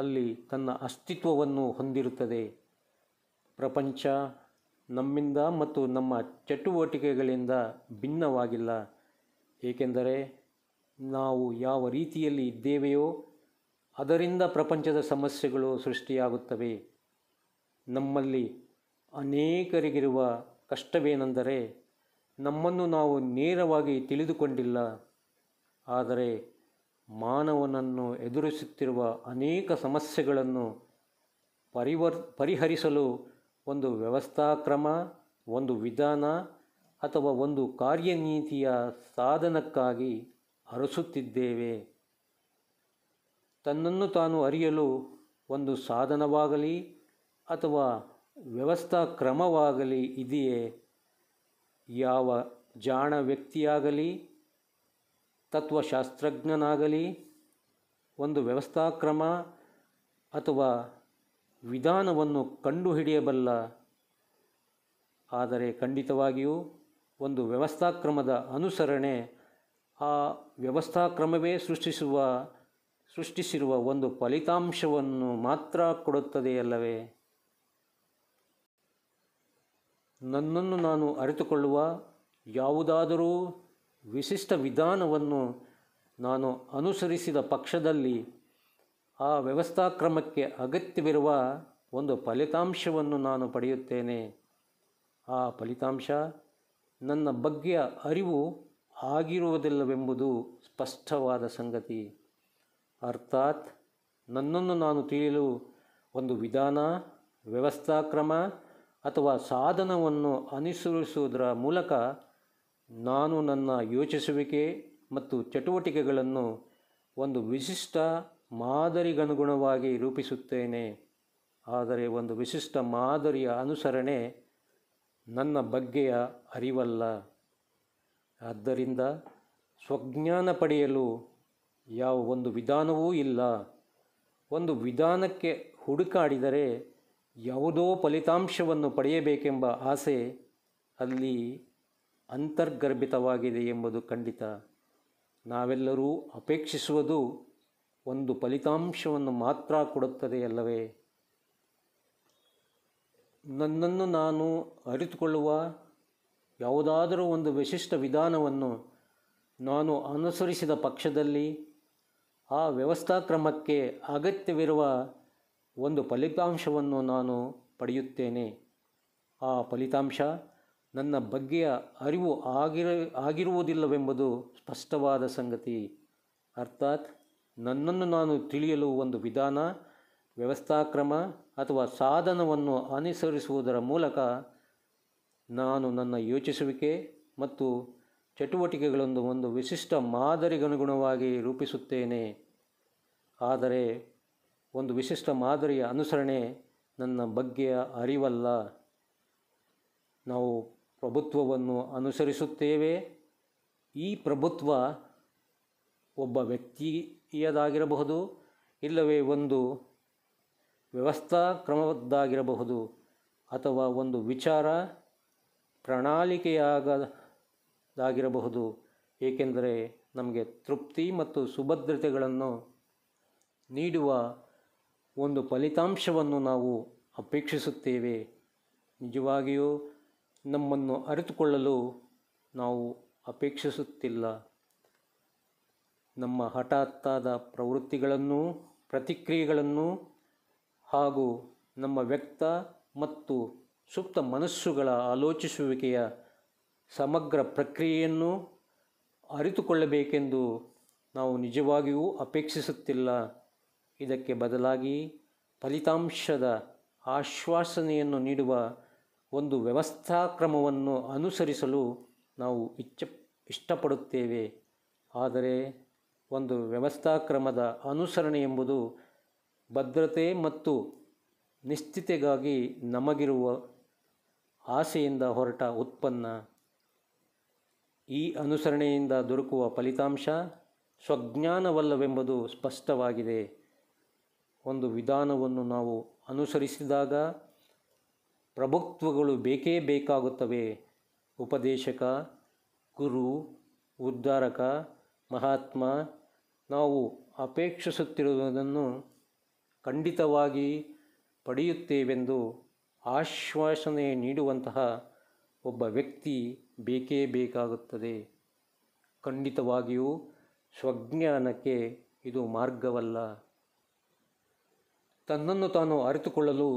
ಅಲ್ಲಿ ತನ್ನ ಅಸ್ತಿತ್ವವನ್ನು ಹೊಂದಿರುತ್ತದೆ ಪ್ರಪಂಚ ನಮ್ಮಿಂದ ಮತ್ತು ನಮ್ಮ ಚಟುವಟಿಕೆಗಳಿಂದ ಭಿನ್ನವಾಗಿಲ್ಲ ಏಕೆಂದರೆ ನಾವು ಯಾವ ರೀತಿಯಲ್ಲಿ ಇದ್ದೇವೆಯೋ ಅದರಿಂದ ಪ್ರಪಂಚದ ಸಮಸ್ಯೆಗಳು ಸೃಷ್ಟಿಯಾಗುತ್ತವೆ ನಮ್ಮಲ್ಲಿ ಅನೇಕರಿಗಿರುವ ಕಷ್ಟವೇನೆಂದರೆ ನಮ್ಮನ್ನು ನಾವು ನೇರವಾಗಿ ತಿಳಿದುಕೊಂಡಿಲ್ಲ ಆದರೆ ಮಾನವನನ್ನು ಎದುರಿಸುತ್ತಿರುವ ಅನೇಕ ಸಮಸ್ಯೆಗಳನ್ನು ಪರಿವರ್ ಪರಿಹರಿಸಲು ಒಂದು ವ್ಯವಸ್ಥಾಕ್ರಮ ಒಂದು ವಿಧಾನ ಅಥವಾ ಒಂದು ಕಾರ್ಯನೀತಿಯ ಸಾಧನಕ್ಕಾಗಿ ಅರಸುತ್ತಿದ್ದೇವೆ ತನ್ನನ್ನು ತಾನು ಅರಿಯಲು ಒಂದು ಸಾಧನವಾಗಲಿ ಅಥವಾ ವ್ಯವಸ್ಥಾ ಕ್ರಮವಾಗಲಿ ಇದೆಯೇ ಯಾವ ಜಾಣ ವ್ಯಕ್ತಿಯಾಗಲಿ ತತ್ವಶಾಸ್ತ್ರಜ್ಞನಾಗಲಿ ಒಂದು ವ್ಯವಸ್ಥಾಕ್ರಮ ಅಥವಾ ವಿಧಾನವನ್ನು ಕಂಡುಹಿಡಿಯಬಲ್ಲ ಆದರೆ ಖಂಡಿತವಾಗಿಯೂ ಒಂದು ವ್ಯವಸ್ಥಾಕ್ರಮದ ಅನುಸರಣೆ ಆ ವ್ಯವಸ್ಥಾ ಕ್ರಮವೇ ಸೃಷ್ಟಿಸುವ ಸೃಷ್ಟಿಸಿರುವ ಒಂದು ಫಲಿತಾಂಶವನ್ನು ಮಾತ್ರ ಕೊಡುತ್ತದೆಯಲ್ಲವೇ ನನ್ನನ್ನು ನಾನು ಅರಿತುಕೊಳ್ಳುವ ಯಾವುದಾದರೂ ವಿಶಿಷ್ಟ ವಿಧಾನವನ್ನು ನಾನು ಅನುಸರಿಸಿದ ಪಕ್ಷದಲ್ಲಿ ಆ ವ್ಯವಸ್ಥಾಕ್ರಮಕ್ಕೆ ಅಗತ್ಯವಿರುವ ಒಂದು ಫಲಿತಾಂಶವನ್ನು ನಾನು ಪಡೆಯುತ್ತೇನೆ ಆ ಫಲಿತಾಂಶ ನನ್ನ ಬಗ್ಗೆಯ ಅರಿವು ಆಗಿರುವುದಿಲ್ಲವೆಂಬುದು ಸ್ಪಷ್ಟವಾದ ಸಂಗತಿ ಅರ್ಥಾತ್ ನನ್ನನ್ನು ನಾನು ತಿಳಿಯಲು ಒಂದು ವಿಧಾನ ವ್ಯವಸ್ಥಾಕ್ರಮ ಅಥವಾ ಸಾಧನವನ್ನು ಅನುಸರಿಸುವುದರ ಮೂಲಕ ನಾನು ನನ್ನ ಯೋಚಿಸುವಿಕೆ ಮತ್ತು ಚಟುವಟಿಕೆಗಳನ್ನು ಒಂದು ವಿಶಿಷ್ಟ ಮಾದರಿಗನುಗುಣವಾಗಿ ರೂಪಿಸುತ್ತೇನೆ ಆದರೆ ಒಂದು ವಿಶಿಷ್ಟ ಮಾದರಿಯ ಅನುಸರಣೆ ನನ್ನ ಬಗ್ಗೆಯ ಅರಿವಲ್ಲ ಆದ್ದರಿಂದ ಸ್ವಜ್ಞಾನ ಪಡೆಯಲು ಯಾವ ಒಂದು ವಿಧಾನವೂ ಇಲ್ಲ ಒಂದು ವಿಧಾನಕ್ಕೆ ಹುಡುಕಾಡಿದರೆ ಯಾವುದೋ ಫಲಿತಾಂಶವನ್ನು ಪಡೆಯಬೇಕೆಂಬ ಆಸೆ ಅಲ್ಲಿ ಅಂತರ್ಗರ್ಭಿತವಾಗಿದೆ ಎಂಬುದು ಖಂಡಿತ ನಾವೆಲ್ಲರೂ ಅಪೇಕ್ಷಿಸುವುದು ಒಂದು ಫಲಿತಾಂಶವನ್ನು ಮಾತ್ರ ಕೊಡುತ್ತದೆ ಅಲ್ಲವೇ ನನ್ನನ್ನು ನಾನು ಅರಿತುಕೊಳ್ಳುವ ಯಾವುದಾದರೂ ಒಂದು ವಿಶಿಷ್ಟ ವಿಧಾನವನ್ನು ನಾನು ಅನುಸರಿಸಿದ ಪಕ್ಷದಲ್ಲಿ ಆ ವ್ಯವಸ್ಥಾ ಕ್ರಮಕ್ಕೆ ಅಗತ್ಯವಿರುವ ಒಂದು ಫಲಿತಾಂಶವನ್ನು ನಾನು ಪಡೆಯುತ್ತೇನೆ ಆ ಫಲಿತಾಂಶ ನನ್ನ ಬಗ್ಗೆಯ ಅರಿವು ಆಗಿರ ಆಗಿರುವುದಿಲ್ಲವೆಂಬುದು ಸ್ಪಷ್ಟವಾದ ಸಂಗತಿ ಅರ್ಥಾತ್ ನನ್ನನ್ನು ನಾನು ತಿಳಿಯಲು ಒಂದು ವಿಧಾನ ವ್ಯವಸ್ಥಾಕ್ರಮ ಅಥವಾ ಸಾಧನವನ್ನು ಅನುಸರಿಸುವುದರ ಮೂಲಕ ನಾನು ನನ್ನ ಯೋಚಿಸುವಿಕೆ ಮತ್ತು ಚಟುವಟಿಕೆಗಳನ್ನು ಒಂದು ವಿಶಿಷ್ಟ ಮಾದರಿಗನುಗುಣವಾಗಿ ರೂಪಿಸುತ್ತೇನೆ ಆದರೆ ಒಂದು ವಿಶಿಷ್ಟ ಮಾದರಿಯ ಅನುಸರಣೆ ನನ್ನ ಬಗ್ಗೆಯ ಅರಿವಲ್ಲ ನಾವು ಪ್ರಭುತ್ವವನ್ನು ಅನುಸರಿಸುತ್ತೇವೆ ಈ ಪ್ರಭುತ್ವ ಒಬ್ಬ ವ್ಯಕ್ತಿಯದಾಗಿರಬಹುದು ಇಲ್ಲವೇ ಒಂದು ವ್ಯವಸ್ಥಾ ಕ್ರಮದ್ದಾಗಿರಬಹುದು ಅಥವಾ ಒಂದು ವಿಚಾರ ಪ್ರಣಾಳಿಕೆಯಾಗದಾಗಿರಬಹುದು ಏಕೆಂದರೆ ನಮಗೆ ತೃಪ್ತಿ ಮತ್ತು ಸುಭದ್ರತೆಗಳನ್ನು ನೀಡುವ ಒಂದು ಫಲಿತಾಂಶವನ್ನು ನಾವು ಅಪೇಕ್ಷಿಸುತ್ತೇವೆ ನಿಜವಾಗಿಯೂ ನಮ್ಮನ್ನು ಅರಿತುಕೊಳ್ಳಲು ನಾವು ಅಪೇಕ್ಷಿಸುತ್ತಿಲ್ಲ ನಮ್ಮ ಹಠಾತ್ತಾದ ಪ್ರವೃತ್ತಿಗಳನ್ನು ಪ್ರತಿಕ್ರಿಯೆಗಳನ್ನು ಹಾಗೂ ನಮ್ಮ ವ್ಯಕ್ತ ಮತ್ತು ಸೂಕ್ತ ಮನಸ್ಸುಗಳ ಆಲೋಚಿಸುವಿಕೆಯ ಸಮಗ್ರ ಪ್ರಕ್ರಿಯೆಯನ್ನು ಅರಿತುಕೊಳ್ಳಬೇಕೆಂದು ನಾವು ನಿಜವಾಗಿಯೂ ಅಪೇಕ್ಷಿಸುತ್ತಿಲ್ಲ ಇದಕ್ಕೆ ಬದಲಾಗಿ ಫಲಿತಾಂಶದ ಆಶ್ವಾಸನೆಯನ್ನು ನೀಡುವ ಒಂದು ವ್ಯವಸ್ಥಾ ಕ್ರಮವನ್ನು ಅನುಸರಿಸಲು ನಾವು ಇಚ್ಛ ಇಷ್ಟಪಡುತ್ತೇವೆ ಆದರೆ ಒಂದು ವ್ಯವಸ್ಥಾ ಕ್ರಮದ ಅನುಸರಣೆ ಎಂಬುದು ಭದ್ರತೆ ಮತ್ತು ನಿಶ್ಚಿತೆಗಾಗಿ ನಮಗಿರುವ ಆಸೆಯಿಂದ ಹೊರಟ ಉತ್ಪನ್ನ ಈ ಅನುಸರಣೆಯಿಂದ ದೊರಕುವ ಫಲಿತಾಂಶ ಸ್ವಜ್ಞಾನವಲ್ಲವೆಂಬುದು ಸ್ಪಷ್ಟವಾಗಿದೆ ಒಂದು ವಿಧಾನವನ್ನು ನಾವು ಅನುಸರಿಸಿದಾಗ ಪ್ರಭುತ್ವಗಳು ಬೇಕೇ ಬೇಕಾಗುತ್ತವೆ ಉಪದೇಶಕ ಗುರು ಉದ್ಧಾರಕ ಮಹಾತ್ಮ ನಾವು ಅಪೇಕ್ಷಿಸುತ್ತಿರುವುದನ್ನು ಖಂಡಿತವಾಗಿ ಪಡೆಯುತ್ತೇವೆಂದು ಆಶ್ವಾಸನೆ ನೀಡುವಂತಹ ಒಬ್ಬ ವ್ಯಕ್ತಿ ಬೇಕೇ ಬೇಕಾಗುತ್ತದೆ ಖಂಡಿತವಾಗಿಯೂ ಸ್ವಜ್ಞಾನಕ್ಕೆ ಇದು ಮಾರ್ಗವಲ್ಲ ತನ್ನನ್ನು ತಾನು ಅರಿತುಕೊಳ್ಳಲು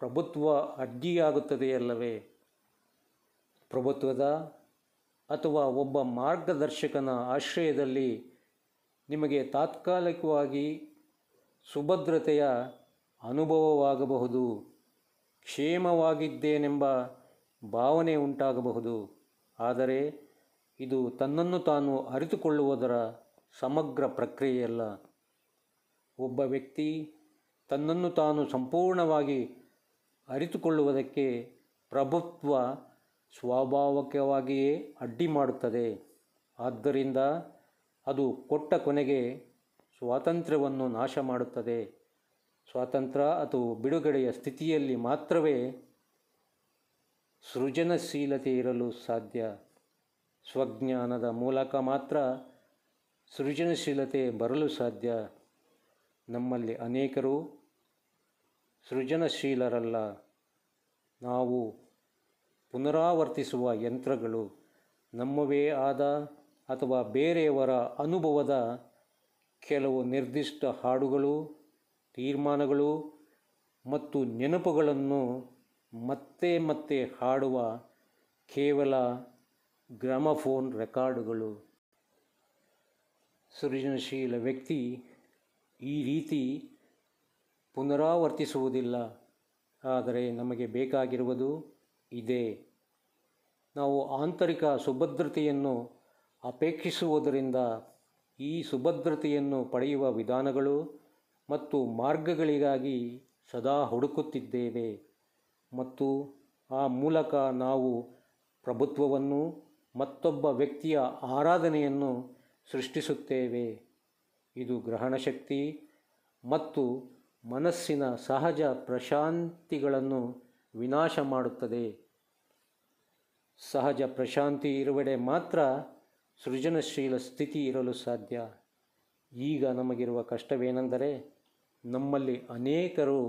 ಪ್ರಭುತ್ವ ಅಡ್ಡಿಯಾಗುತ್ತದೆಯಲ್ಲವೇ ಪ್ರಭುತ್ವದ ಅಥವಾ ಒಬ್ಬ ಮಾರ್ಗದರ್ಶಕನ ಆಶ್ರಯದಲ್ಲಿ ನಿಮಗೆ ತಾತ್ಕಾಲಿಕವಾಗಿ ಸುಭದ್ರತೆಯ ಅನುಭವವಾಗಬಹುದು ಕ್ಷೇಮವಾಗಿದ್ದೇನೆಂಬ ಭಾವನೆ ಉಂಟಾಗಬಹುದು ಆದರೆ ಇದು ತನ್ನನ್ನು ತಾನು ಅರಿತುಕೊಳ್ಳುವುದರ ಸಮಗ್ರ ಪ್ರಕ್ರಿಯೆಯಲ್ಲ ಒಬ್ಬ ವ್ಯಕ್ತಿ ತನ್ನನ್ನು ತಾನು ಸಂಪೂರ್ಣವಾಗಿ ಅರಿತುಕೊಳ್ಳುವುದಕ್ಕೆ ಪ್ರಭುತ್ವ ಸ್ವಾಭಾವಿಕವಾಗಿಯೇ ಅಡ್ಡಿ ಮಾಡುತ್ತದೆ ಆದ್ದರಿಂದ ಅದು ಕೊಟ್ಟ ಕೊನೆಗೆ ಸ್ವಾತಂತ್ರ್ಯವನ್ನು ನಾಶ ಮಾಡುತ್ತದೆ ಸ್ವಾತಂತ್ರ್ಯ ಅಥವಾ ಬಿಡುಗಡೆಯ ಸ್ಥಿತಿಯಲ್ಲಿ ಮಾತ್ರವೇ ಸೃಜನಶೀಲತೆ ಇರಲು ಸಾಧ್ಯ ಸ್ವಜ್ಞಾನದ ಮೂಲಕ ಮಾತ್ರ ಸೃಜನಶೀಲತೆ ಬರಲು ಸಾಧ್ಯ ನಮ್ಮಲ್ಲಿ ಅನೇಕರು ಸೃಜನಶೀಲರಲ್ಲ ನಾವು ಪುನರಾವರ್ತಿಸುವ ಯಂತ್ರಗಳು ನಮ್ಮವೇ ಆದ ಅಥವಾ ಬೇರೆಯವರ ಅನುಭವದ ಕೆಲವು ನಿರ್ದಿಷ್ಟ ಹಾಡುಗಳು ತೀರ್ಮಾನಗಳು ಮತ್ತು ನೆನಪುಗಳನ್ನು ಮತ್ತೆ ಮತ್ತೆ ಹಾಡುವ ಕೇವಲ ಗ್ರಾಮಫೋನ್ ರೆಕಾರ್ಡುಗಳು ಸೃಜನಶೀಲ ವ್ಯಕ್ತಿ ಈ ರೀತಿ ಪುನರಾವರ್ತಿಸುವುದಿಲ್ಲ ಆದರೆ ನಮಗೆ ಬೇಕಾಗಿರುವುದು ಇದೆ ನಾವು ಆಂತರಿಕ ಸುಭದ್ರತೆಯನ್ನು ಅಪೇಕ್ಷಿಸುವುದರಿಂದ ಈ ಸುಭದ್ರತೆಯನ್ನು ಪಡೆಯುವ ವಿಧಾನಗಳು ಮತ್ತು ಮಾರ್ಗಗಳಿಗಾಗಿ ಸದಾ ಹುಡುಕುತ್ತಿದ್ದೇವೆ ಮತ್ತು ಆ ಮೂಲಕ ನಾವು ಪ್ರಭುತ್ವವನ್ನು ಮತ್ತೊಬ್ಬ ವ್ಯಕ್ತಿಯ ಆರಾಧನೆಯನ್ನು ಸೃಷ್ಟಿಸುತ್ತೇವೆ ಇದು ಗ್ರಹಣಶಕ್ತಿ ಮತ್ತು ಮನಸ್ಸಿನ ಸಹಜ ಪ್ರಶಾಂತಿಗಳನ್ನು ವಿನಾಶ ಮಾಡುತ್ತದೆ ಸಹಜ ಪ್ರಶಾಂತಿ ಇರುವೆಡೆ ಮಾತ್ರ ಸೃಜನಶೀಲ ಸ್ಥಿತಿ ಇರಲು ಸಾಧ್ಯ ಈಗ ನಮಗಿರುವ ಕಷ್ಟವೇನೆಂದರೆ ನಮ್ಮಲ್ಲಿ ಅನೇಕರು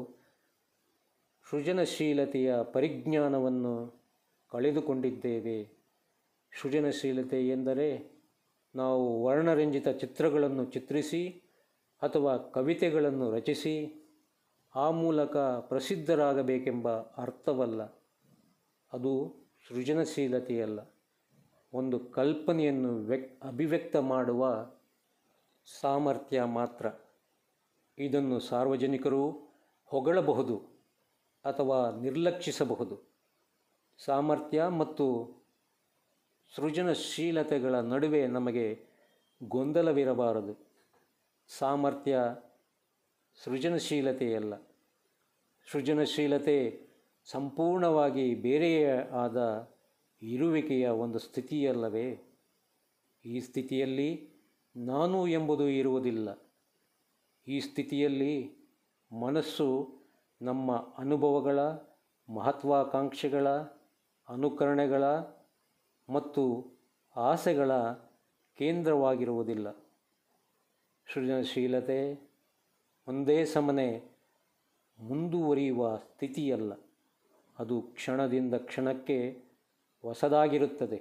ಸೃಜನಶೀಲತೆಯ ಪರಿಜ್ಞಾನವನ್ನು ಕಳೆದುಕೊಂಡಿದ್ದೇವೆ ಸೃಜನಶೀಲತೆ ಎಂದರೆ ನಾವು ವರ್ಣರಂಜಿತ ಚಿತ್ರಗಳನ್ನು ಚಿತ್ರಿಸಿ ಅಥವಾ ಕವಿತೆಗಳನ್ನು ರಚಿಸಿ ಆ ಮೂಲಕ ಪ್ರಸಿದ್ಧರಾಗಬೇಕೆಂಬ ಅರ್ಥವಲ್ಲ ಅದು ಸೃಜನಶೀಲತೆಯಲ್ಲ ಒಂದು ಕಲ್ಪನೆಯನ್ನು ವ್ಯಕ್ ಅಭಿವ್ಯಕ್ತ ಮಾಡುವ ಸಾಮರ್ಥ್ಯ ಮಾತ್ರ ಇದನ್ನು ಸಾರ್ವಜನಿಕರು ಹೊಗಳಬಹುದು ಅಥವಾ ನಿರ್ಲಕ್ಷಿಸಬಹುದು ಸಾಮರ್ಥ್ಯ ಮತ್ತು ಸೃಜನಶೀಲತೆಗಳ ನಡುವೆ ನಮಗೆ ಗೊಂದಲವಿರಬಾರದು ಸಾಮರ್ಥ್ಯ ಸೃಜನಶೀಲತೆಯಲ್ಲ ಸೃಜನಶೀಲತೆ ಸಂಪೂರ್ಣವಾಗಿ ಬೇರೆಯೇ ಆದ ಇರುವಿಕೆಯ ಒಂದು ಸ್ಥಿತಿಯಲ್ಲವೇ ಈ ಸ್ಥಿತಿಯಲ್ಲಿ ನಾನು ಎಂಬುದು ಇರುವುದಿಲ್ಲ ಈ ಸ್ಥಿತಿಯಲ್ಲಿ ಮನಸ್ಸು ನಮ್ಮ ಅನುಭವಗಳ ಮಹತ್ವಾಕಾಂಕ್ಷೆಗಳ ಅನುಕರಣೆಗಳ ಮತ್ತು ಆಸೆಗಳ ಕೇಂದ್ರವಾಗಿರುವುದಿಲ್ಲ ಸೃಜನಶೀಲತೆ ಒಂದೇ ಸಮನೆ ಮುಂದುವರಿಯುವ ಸ್ಥಿತಿಯಲ್ಲ ಅದು ಕ್ಷಣದಿಂದ ಕ್ಷಣಕ್ಕೆ ಹೊಸದಾಗಿರುತ್ತದೆ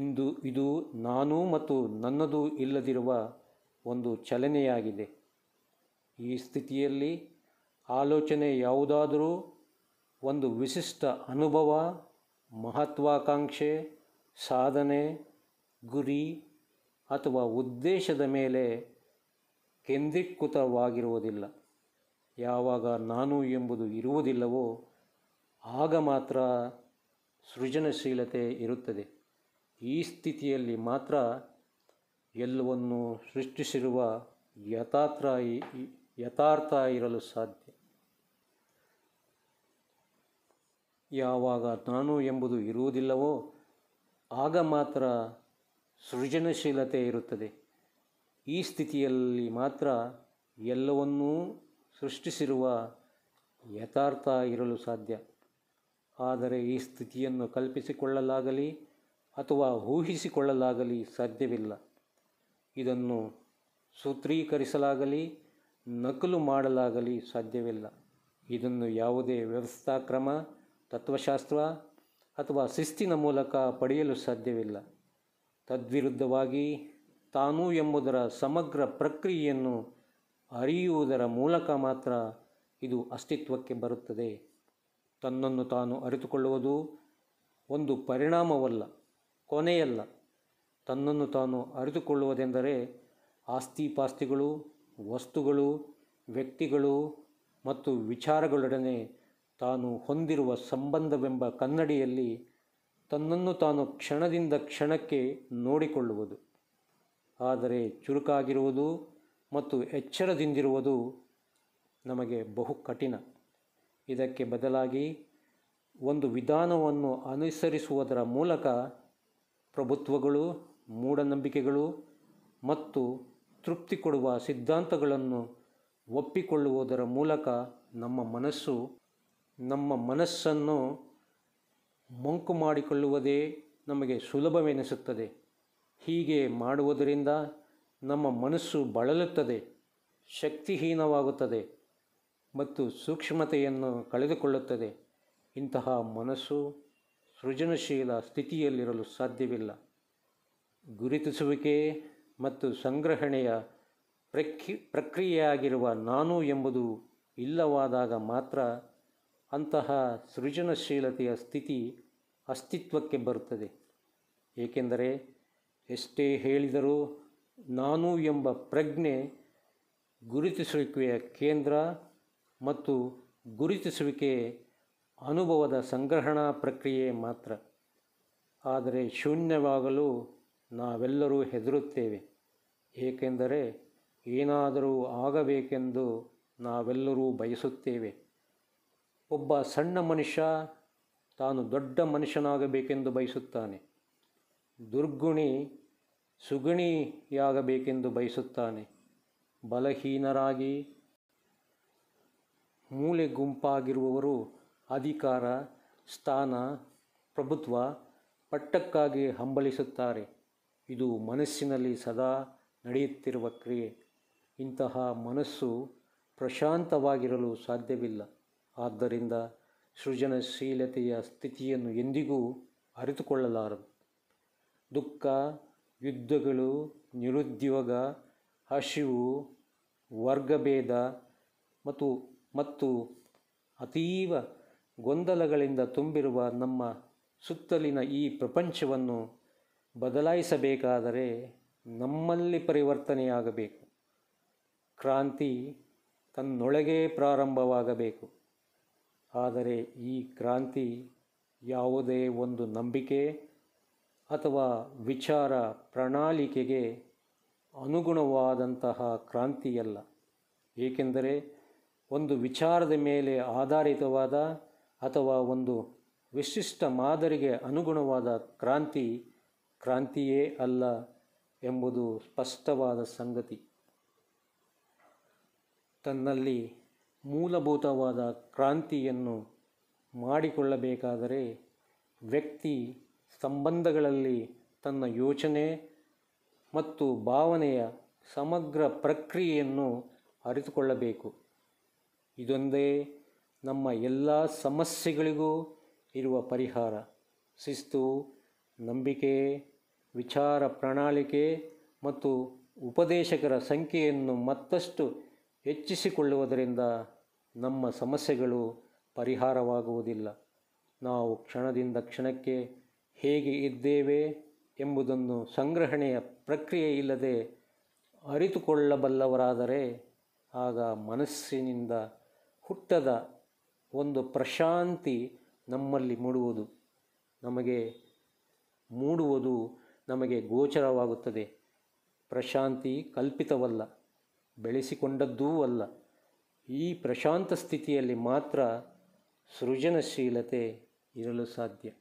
ಇಂದು ಇದು ನಾನು ಮತ್ತು ನನ್ನದು ಇಲ್ಲದಿರುವ ಒಂದು ಚಲನೆಯಾಗಿದೆ ಈ ಸ್ಥಿತಿಯಲ್ಲಿ ಆಲೋಚನೆ ಯಾವುದಾದರೂ ಒಂದು ವಿಶಿಷ್ಟ ಅನುಭವ ಮಹತ್ವಾಕಾಂಕ್ಷೆ ಸಾಧನೆ ಗುರಿ ಅಥವಾ ಉದ್ದೇಶದ ಮೇಲೆ ಕೇಂದ್ರೀಕೃತವಾಗಿರುವುದಿಲ್ಲ ಯಾವಾಗ ನಾನು ಎಂಬುದು ಇರುವುದಿಲ್ಲವೋ ಆಗ ಮಾತ್ರ ಸೃಜನಶೀಲತೆ ಇರುತ್ತದೆ ಈ ಸ್ಥಿತಿಯಲ್ಲಿ ಮಾತ್ರ ಎಲ್ಲವನ್ನು ಸೃಷ್ಟಿಸಿರುವ ಯಥಾತ್ರ ಯಥಾರ್ಥ ಇರಲು ಸಾಧ್ಯ ಯಾವಾಗ ನಾನು ಎಂಬುದು ಇರುವುದಿಲ್ಲವೋ ಆಗ ಮಾತ್ರ ಸೃಜನಶೀಲತೆ ಇರುತ್ತದೆ ಈ ಸ್ಥಿತಿಯಲ್ಲಿ ಮಾತ್ರ ಎಲ್ಲವನ್ನೂ ಸೃಷ್ಟಿಸಿರುವ ಯಥಾರ್ಥ ಇರಲು ಸಾಧ್ಯ ಆದರೆ ಈ ಸ್ಥಿತಿಯನ್ನು ಕಲ್ಪಿಸಿಕೊಳ್ಳಲಾಗಲಿ ಅಥವಾ ಊಹಿಸಿಕೊಳ್ಳಲಾಗಲಿ ಸಾಧ್ಯವಿಲ್ಲ ಇದನ್ನು ಸೂತ್ರೀಕರಿಸಲಾಗಲಿ ನಕಲು ಮಾಡಲಾಗಲಿ ಸಾಧ್ಯವಿಲ್ಲ ಇದನ್ನು ಯಾವುದೇ ವ್ಯವಸ್ಥಾ ಕ್ರಮ ತತ್ವಶಾಸ್ತ್ರ ಅಥವಾ ಶಿಸ್ತಿನ ಮೂಲಕ ಪಡೆಯಲು ಸಾಧ್ಯವಿಲ್ಲ ತದ್ವಿರುದ್ಧವಾಗಿ ತಾನು ಎಂಬುದರ ಸಮಗ್ರ ಪ್ರಕ್ರಿಯೆಯನ್ನು ಅರಿಯುವುದರ ಮೂಲಕ ಮಾತ್ರ ಇದು ಅಸ್ತಿತ್ವಕ್ಕೆ ಬರುತ್ತದೆ ತನ್ನನ್ನು ತಾನು ಅರಿತುಕೊಳ್ಳುವುದು ಒಂದು ಪರಿಣಾಮವಲ್ಲ ಕೊನೆಯಲ್ಲ ತನ್ನನ್ನು ತಾನು ಅರಿತುಕೊಳ್ಳುವುದೆಂದರೆ ಆಸ್ತಿಪಾಸ್ತಿಗಳು ವಸ್ತುಗಳು ವ್ಯಕ್ತಿಗಳು ಮತ್ತು ವಿಚಾರಗಳೊಡನೆ ತಾನು ಹೊಂದಿರುವ ಸಂಬಂಧವೆಂಬ ಕನ್ನಡಿಯಲ್ಲಿ ತನ್ನನ್ನು ತಾನು ಕ್ಷಣದಿಂದ ಕ್ಷಣಕ್ಕೆ ನೋಡಿಕೊಳ್ಳುವುದು ಆದರೆ ಚುರುಕಾಗಿರುವುದು ಮತ್ತು ಎಚ್ಚರದಿಂದಿರುವುದು ನಮಗೆ ಬಹು ಕಠಿಣ ಇದಕ್ಕೆ ಬದಲಾಗಿ ಒಂದು ವಿಧಾನವನ್ನು ಅನುಸರಿಸುವುದರ ಮೂಲಕ ಪ್ರಭುತ್ವಗಳು ಮೂಢನಂಬಿಕೆಗಳು ಮತ್ತು ತೃಪ್ತಿ ಕೊಡುವ ಸಿದ್ಧಾಂತಗಳನ್ನು ಒಪ್ಪಿಕೊಳ್ಳುವುದರ ಮೂಲಕ ನಮ್ಮ ಮನಸ್ಸು ನಮ್ಮ ಮನಸ್ಸನ್ನು ಮಂಕು ಮಾಡಿಕೊಳ್ಳುವುದೇ ನಮಗೆ ಸುಲಭವೆನಿಸುತ್ತದೆ ಹೀಗೆ ಮಾಡುವುದರಿಂದ ನಮ್ಮ ಮನಸ್ಸು ಬಳಲುತ್ತದೆ ಶಕ್ತಿಹೀನವಾಗುತ್ತದೆ ಮತ್ತು ಸೂಕ್ಷ್ಮತೆಯನ್ನು ಕಳೆದುಕೊಳ್ಳುತ್ತದೆ ಇಂತಹ ಮನಸ್ಸು ಸೃಜನಶೀಲ ಸ್ಥಿತಿಯಲ್ಲಿರಲು ಸಾಧ್ಯವಿಲ್ಲ ಗುರುತಿಸುವಿಕೆ ಮತ್ತು ಸಂಗ್ರಹಣೆಯ ಪ್ರಕ್ರಿ ಪ್ರಕ್ರಿಯೆಯಾಗಿರುವ ನಾನು ಎಂಬುದು ಇಲ್ಲವಾದಾಗ ಮಾತ್ರ ಅಂತಹ ಸೃಜನಶೀಲತೆಯ ಸ್ಥಿತಿ ಅಸ್ತಿತ್ವಕ್ಕೆ ಬರುತ್ತದೆ ಏಕೆಂದರೆ ಎಷ್ಟೇ ಹೇಳಿದರೂ ನಾನು ಎಂಬ ಪ್ರಜ್ಞೆ ಗುರುತಿಸುವಿಕೆಯ ಕೇಂದ್ರ ಮತ್ತು ಗುರುತಿಸುವಿಕೆ ಅನುಭವದ ಸಂಗ್ರಹಣಾ ಪ್ರಕ್ರಿಯೆ ಮಾತ್ರ ಆದರೆ ಶೂನ್ಯವಾಗಲು ನಾವೆಲ್ಲರೂ ಹೆದರುತ್ತೇವೆ ಏಕೆಂದರೆ ಏನಾದರೂ ಆಗಬೇಕೆಂದು ನಾವೆಲ್ಲರೂ ಬಯಸುತ್ತೇವೆ ಒಬ್ಬ ಸಣ್ಣ ಮನುಷ್ಯ ತಾನು ದೊಡ್ಡ ಮನುಷ್ಯನಾಗಬೇಕೆಂದು ಬಯಸುತ್ತಾನೆ ದುರ್ಗುಣಿ ಸುಗುಣಿಯಾಗಬೇಕೆಂದು ಬಯಸುತ್ತಾನೆ ಬಲಹೀನರಾಗಿ ಮೂಲೆ ಗುಂಪಾಗಿರುವವರು ಅಧಿಕಾರ ಸ್ಥಾನ ಪ್ರಭುತ್ವ ಪಟ್ಟಕ್ಕಾಗಿ ಹಂಬಲಿಸುತ್ತಾರೆ ಇದು ಮನಸ್ಸಿನಲ್ಲಿ ಸದಾ ನಡೆಯುತ್ತಿರುವ ಕ್ರಿಯೆ ಇಂತಹ ಮನಸ್ಸು ಪ್ರಶಾಂತವಾಗಿರಲು ಸಾಧ್ಯವಿಲ್ಲ ಆದ್ದರಿಂದ ಸೃಜನಶೀಲತೆಯ ಸ್ಥಿತಿಯನ್ನು ಎಂದಿಗೂ ಅರಿತುಕೊಳ್ಳಲಾರದು ದುಃಖ ಯುದ್ಧಗಳು ನಿರುದ್ಯೋಗ ಹಸಿವು ವರ್ಗಭೇದ ಮತ್ತು ಮತ್ತು ಅತೀವ ಗೊಂದಲಗಳಿಂದ ತುಂಬಿರುವ ನಮ್ಮ ಸುತ್ತಲಿನ ಈ ಪ್ರಪಂಚವನ್ನು ಬದಲಾಯಿಸಬೇಕಾದರೆ ನಮ್ಮಲ್ಲಿ ಪರಿವರ್ತನೆಯಾಗಬೇಕು ಕ್ರಾಂತಿ ತನ್ನೊಳಗೇ ಪ್ರಾರಂಭವಾಗಬೇಕು ಆದರೆ ಈ ಕ್ರಾಂತಿ ಯಾವುದೇ ಒಂದು ನಂಬಿಕೆ ಅಥವಾ ವಿಚಾರ ಪ್ರಣಾಳಿಕೆಗೆ ಅನುಗುಣವಾದಂತಹ ಕ್ರಾಂತಿಯಲ್ಲ ಏಕೆಂದರೆ ಒಂದು ವಿಚಾರದ ಮೇಲೆ ಆಧಾರಿತವಾದ ಅಥವಾ ಒಂದು ವಿಶಿಷ್ಟ ಮಾದರಿಗೆ ಅನುಗುಣವಾದ ಕ್ರಾಂತಿ ಕ್ರಾಂತಿಯೇ ಅಲ್ಲ ಎಂಬುದು ಸ್ಪಷ್ಟವಾದ ಸಂಗತಿ ತನ್ನಲ್ಲಿ ಮೂಲಭೂತವಾದ ಕ್ರಾಂತಿಯನ್ನು ಮಾಡಿಕೊಳ್ಳಬೇಕಾದರೆ ವ್ಯಕ್ತಿ ಸಂಬಂಧಗಳಲ್ಲಿ ತನ್ನ ಯೋಚನೆ ಮತ್ತು ಭಾವನೆಯ ಸಮಗ್ರ ಪ್ರಕ್ರಿಯೆಯನ್ನು ಅರಿತುಕೊಳ್ಳಬೇಕು ಇದೊಂದೇ ನಮ್ಮ ಎಲ್ಲ ಸಮಸ್ಯೆಗಳಿಗೂ ಇರುವ ಪರಿಹಾರ ಶಿಸ್ತು ನಂಬಿಕೆ ವಿಚಾರ ಪ್ರಣಾಳಿಕೆ ಮತ್ತು ಉಪದೇಶಕರ ಸಂಖ್ಯೆಯನ್ನು ಮತ್ತಷ್ಟು ಹೆಚ್ಚಿಸಿಕೊಳ್ಳುವುದರಿಂದ ನಮ್ಮ ಸಮಸ್ಯೆಗಳು ಪರಿಹಾರವಾಗುವುದಿಲ್ಲ ನಾವು ಕ್ಷಣದಿಂದ ಕ್ಷಣಕ್ಕೆ ಹೇಗೆ ಇದ್ದೇವೆ ಎಂಬುದನ್ನು ಸಂಗ್ರಹಣೆಯ ಪ್ರಕ್ರಿಯೆ ಇಲ್ಲದೆ ಅರಿತುಕೊಳ್ಳಬಲ್ಲವರಾದರೆ ಆಗ ಮನಸ್ಸಿನಿಂದ ಹುಟ್ಟದ ಒಂದು ಪ್ರಶಾಂತಿ ನಮ್ಮಲ್ಲಿ ಮೂಡುವುದು ನಮಗೆ ಮೂಡುವುದು ನಮಗೆ ಗೋಚರವಾಗುತ್ತದೆ ಪ್ರಶಾಂತಿ ಕಲ್ಪಿತವಲ್ಲ ಬೆಳೆಸಿಕೊಂಡದ್ದೂ ಅಲ್ಲ ಈ ಪ್ರಶಾಂತ ಸ್ಥಿತಿಯಲ್ಲಿ ಮಾತ್ರ ಸೃಜನಶೀಲತೆ ಇರಲು ಸಾಧ್ಯ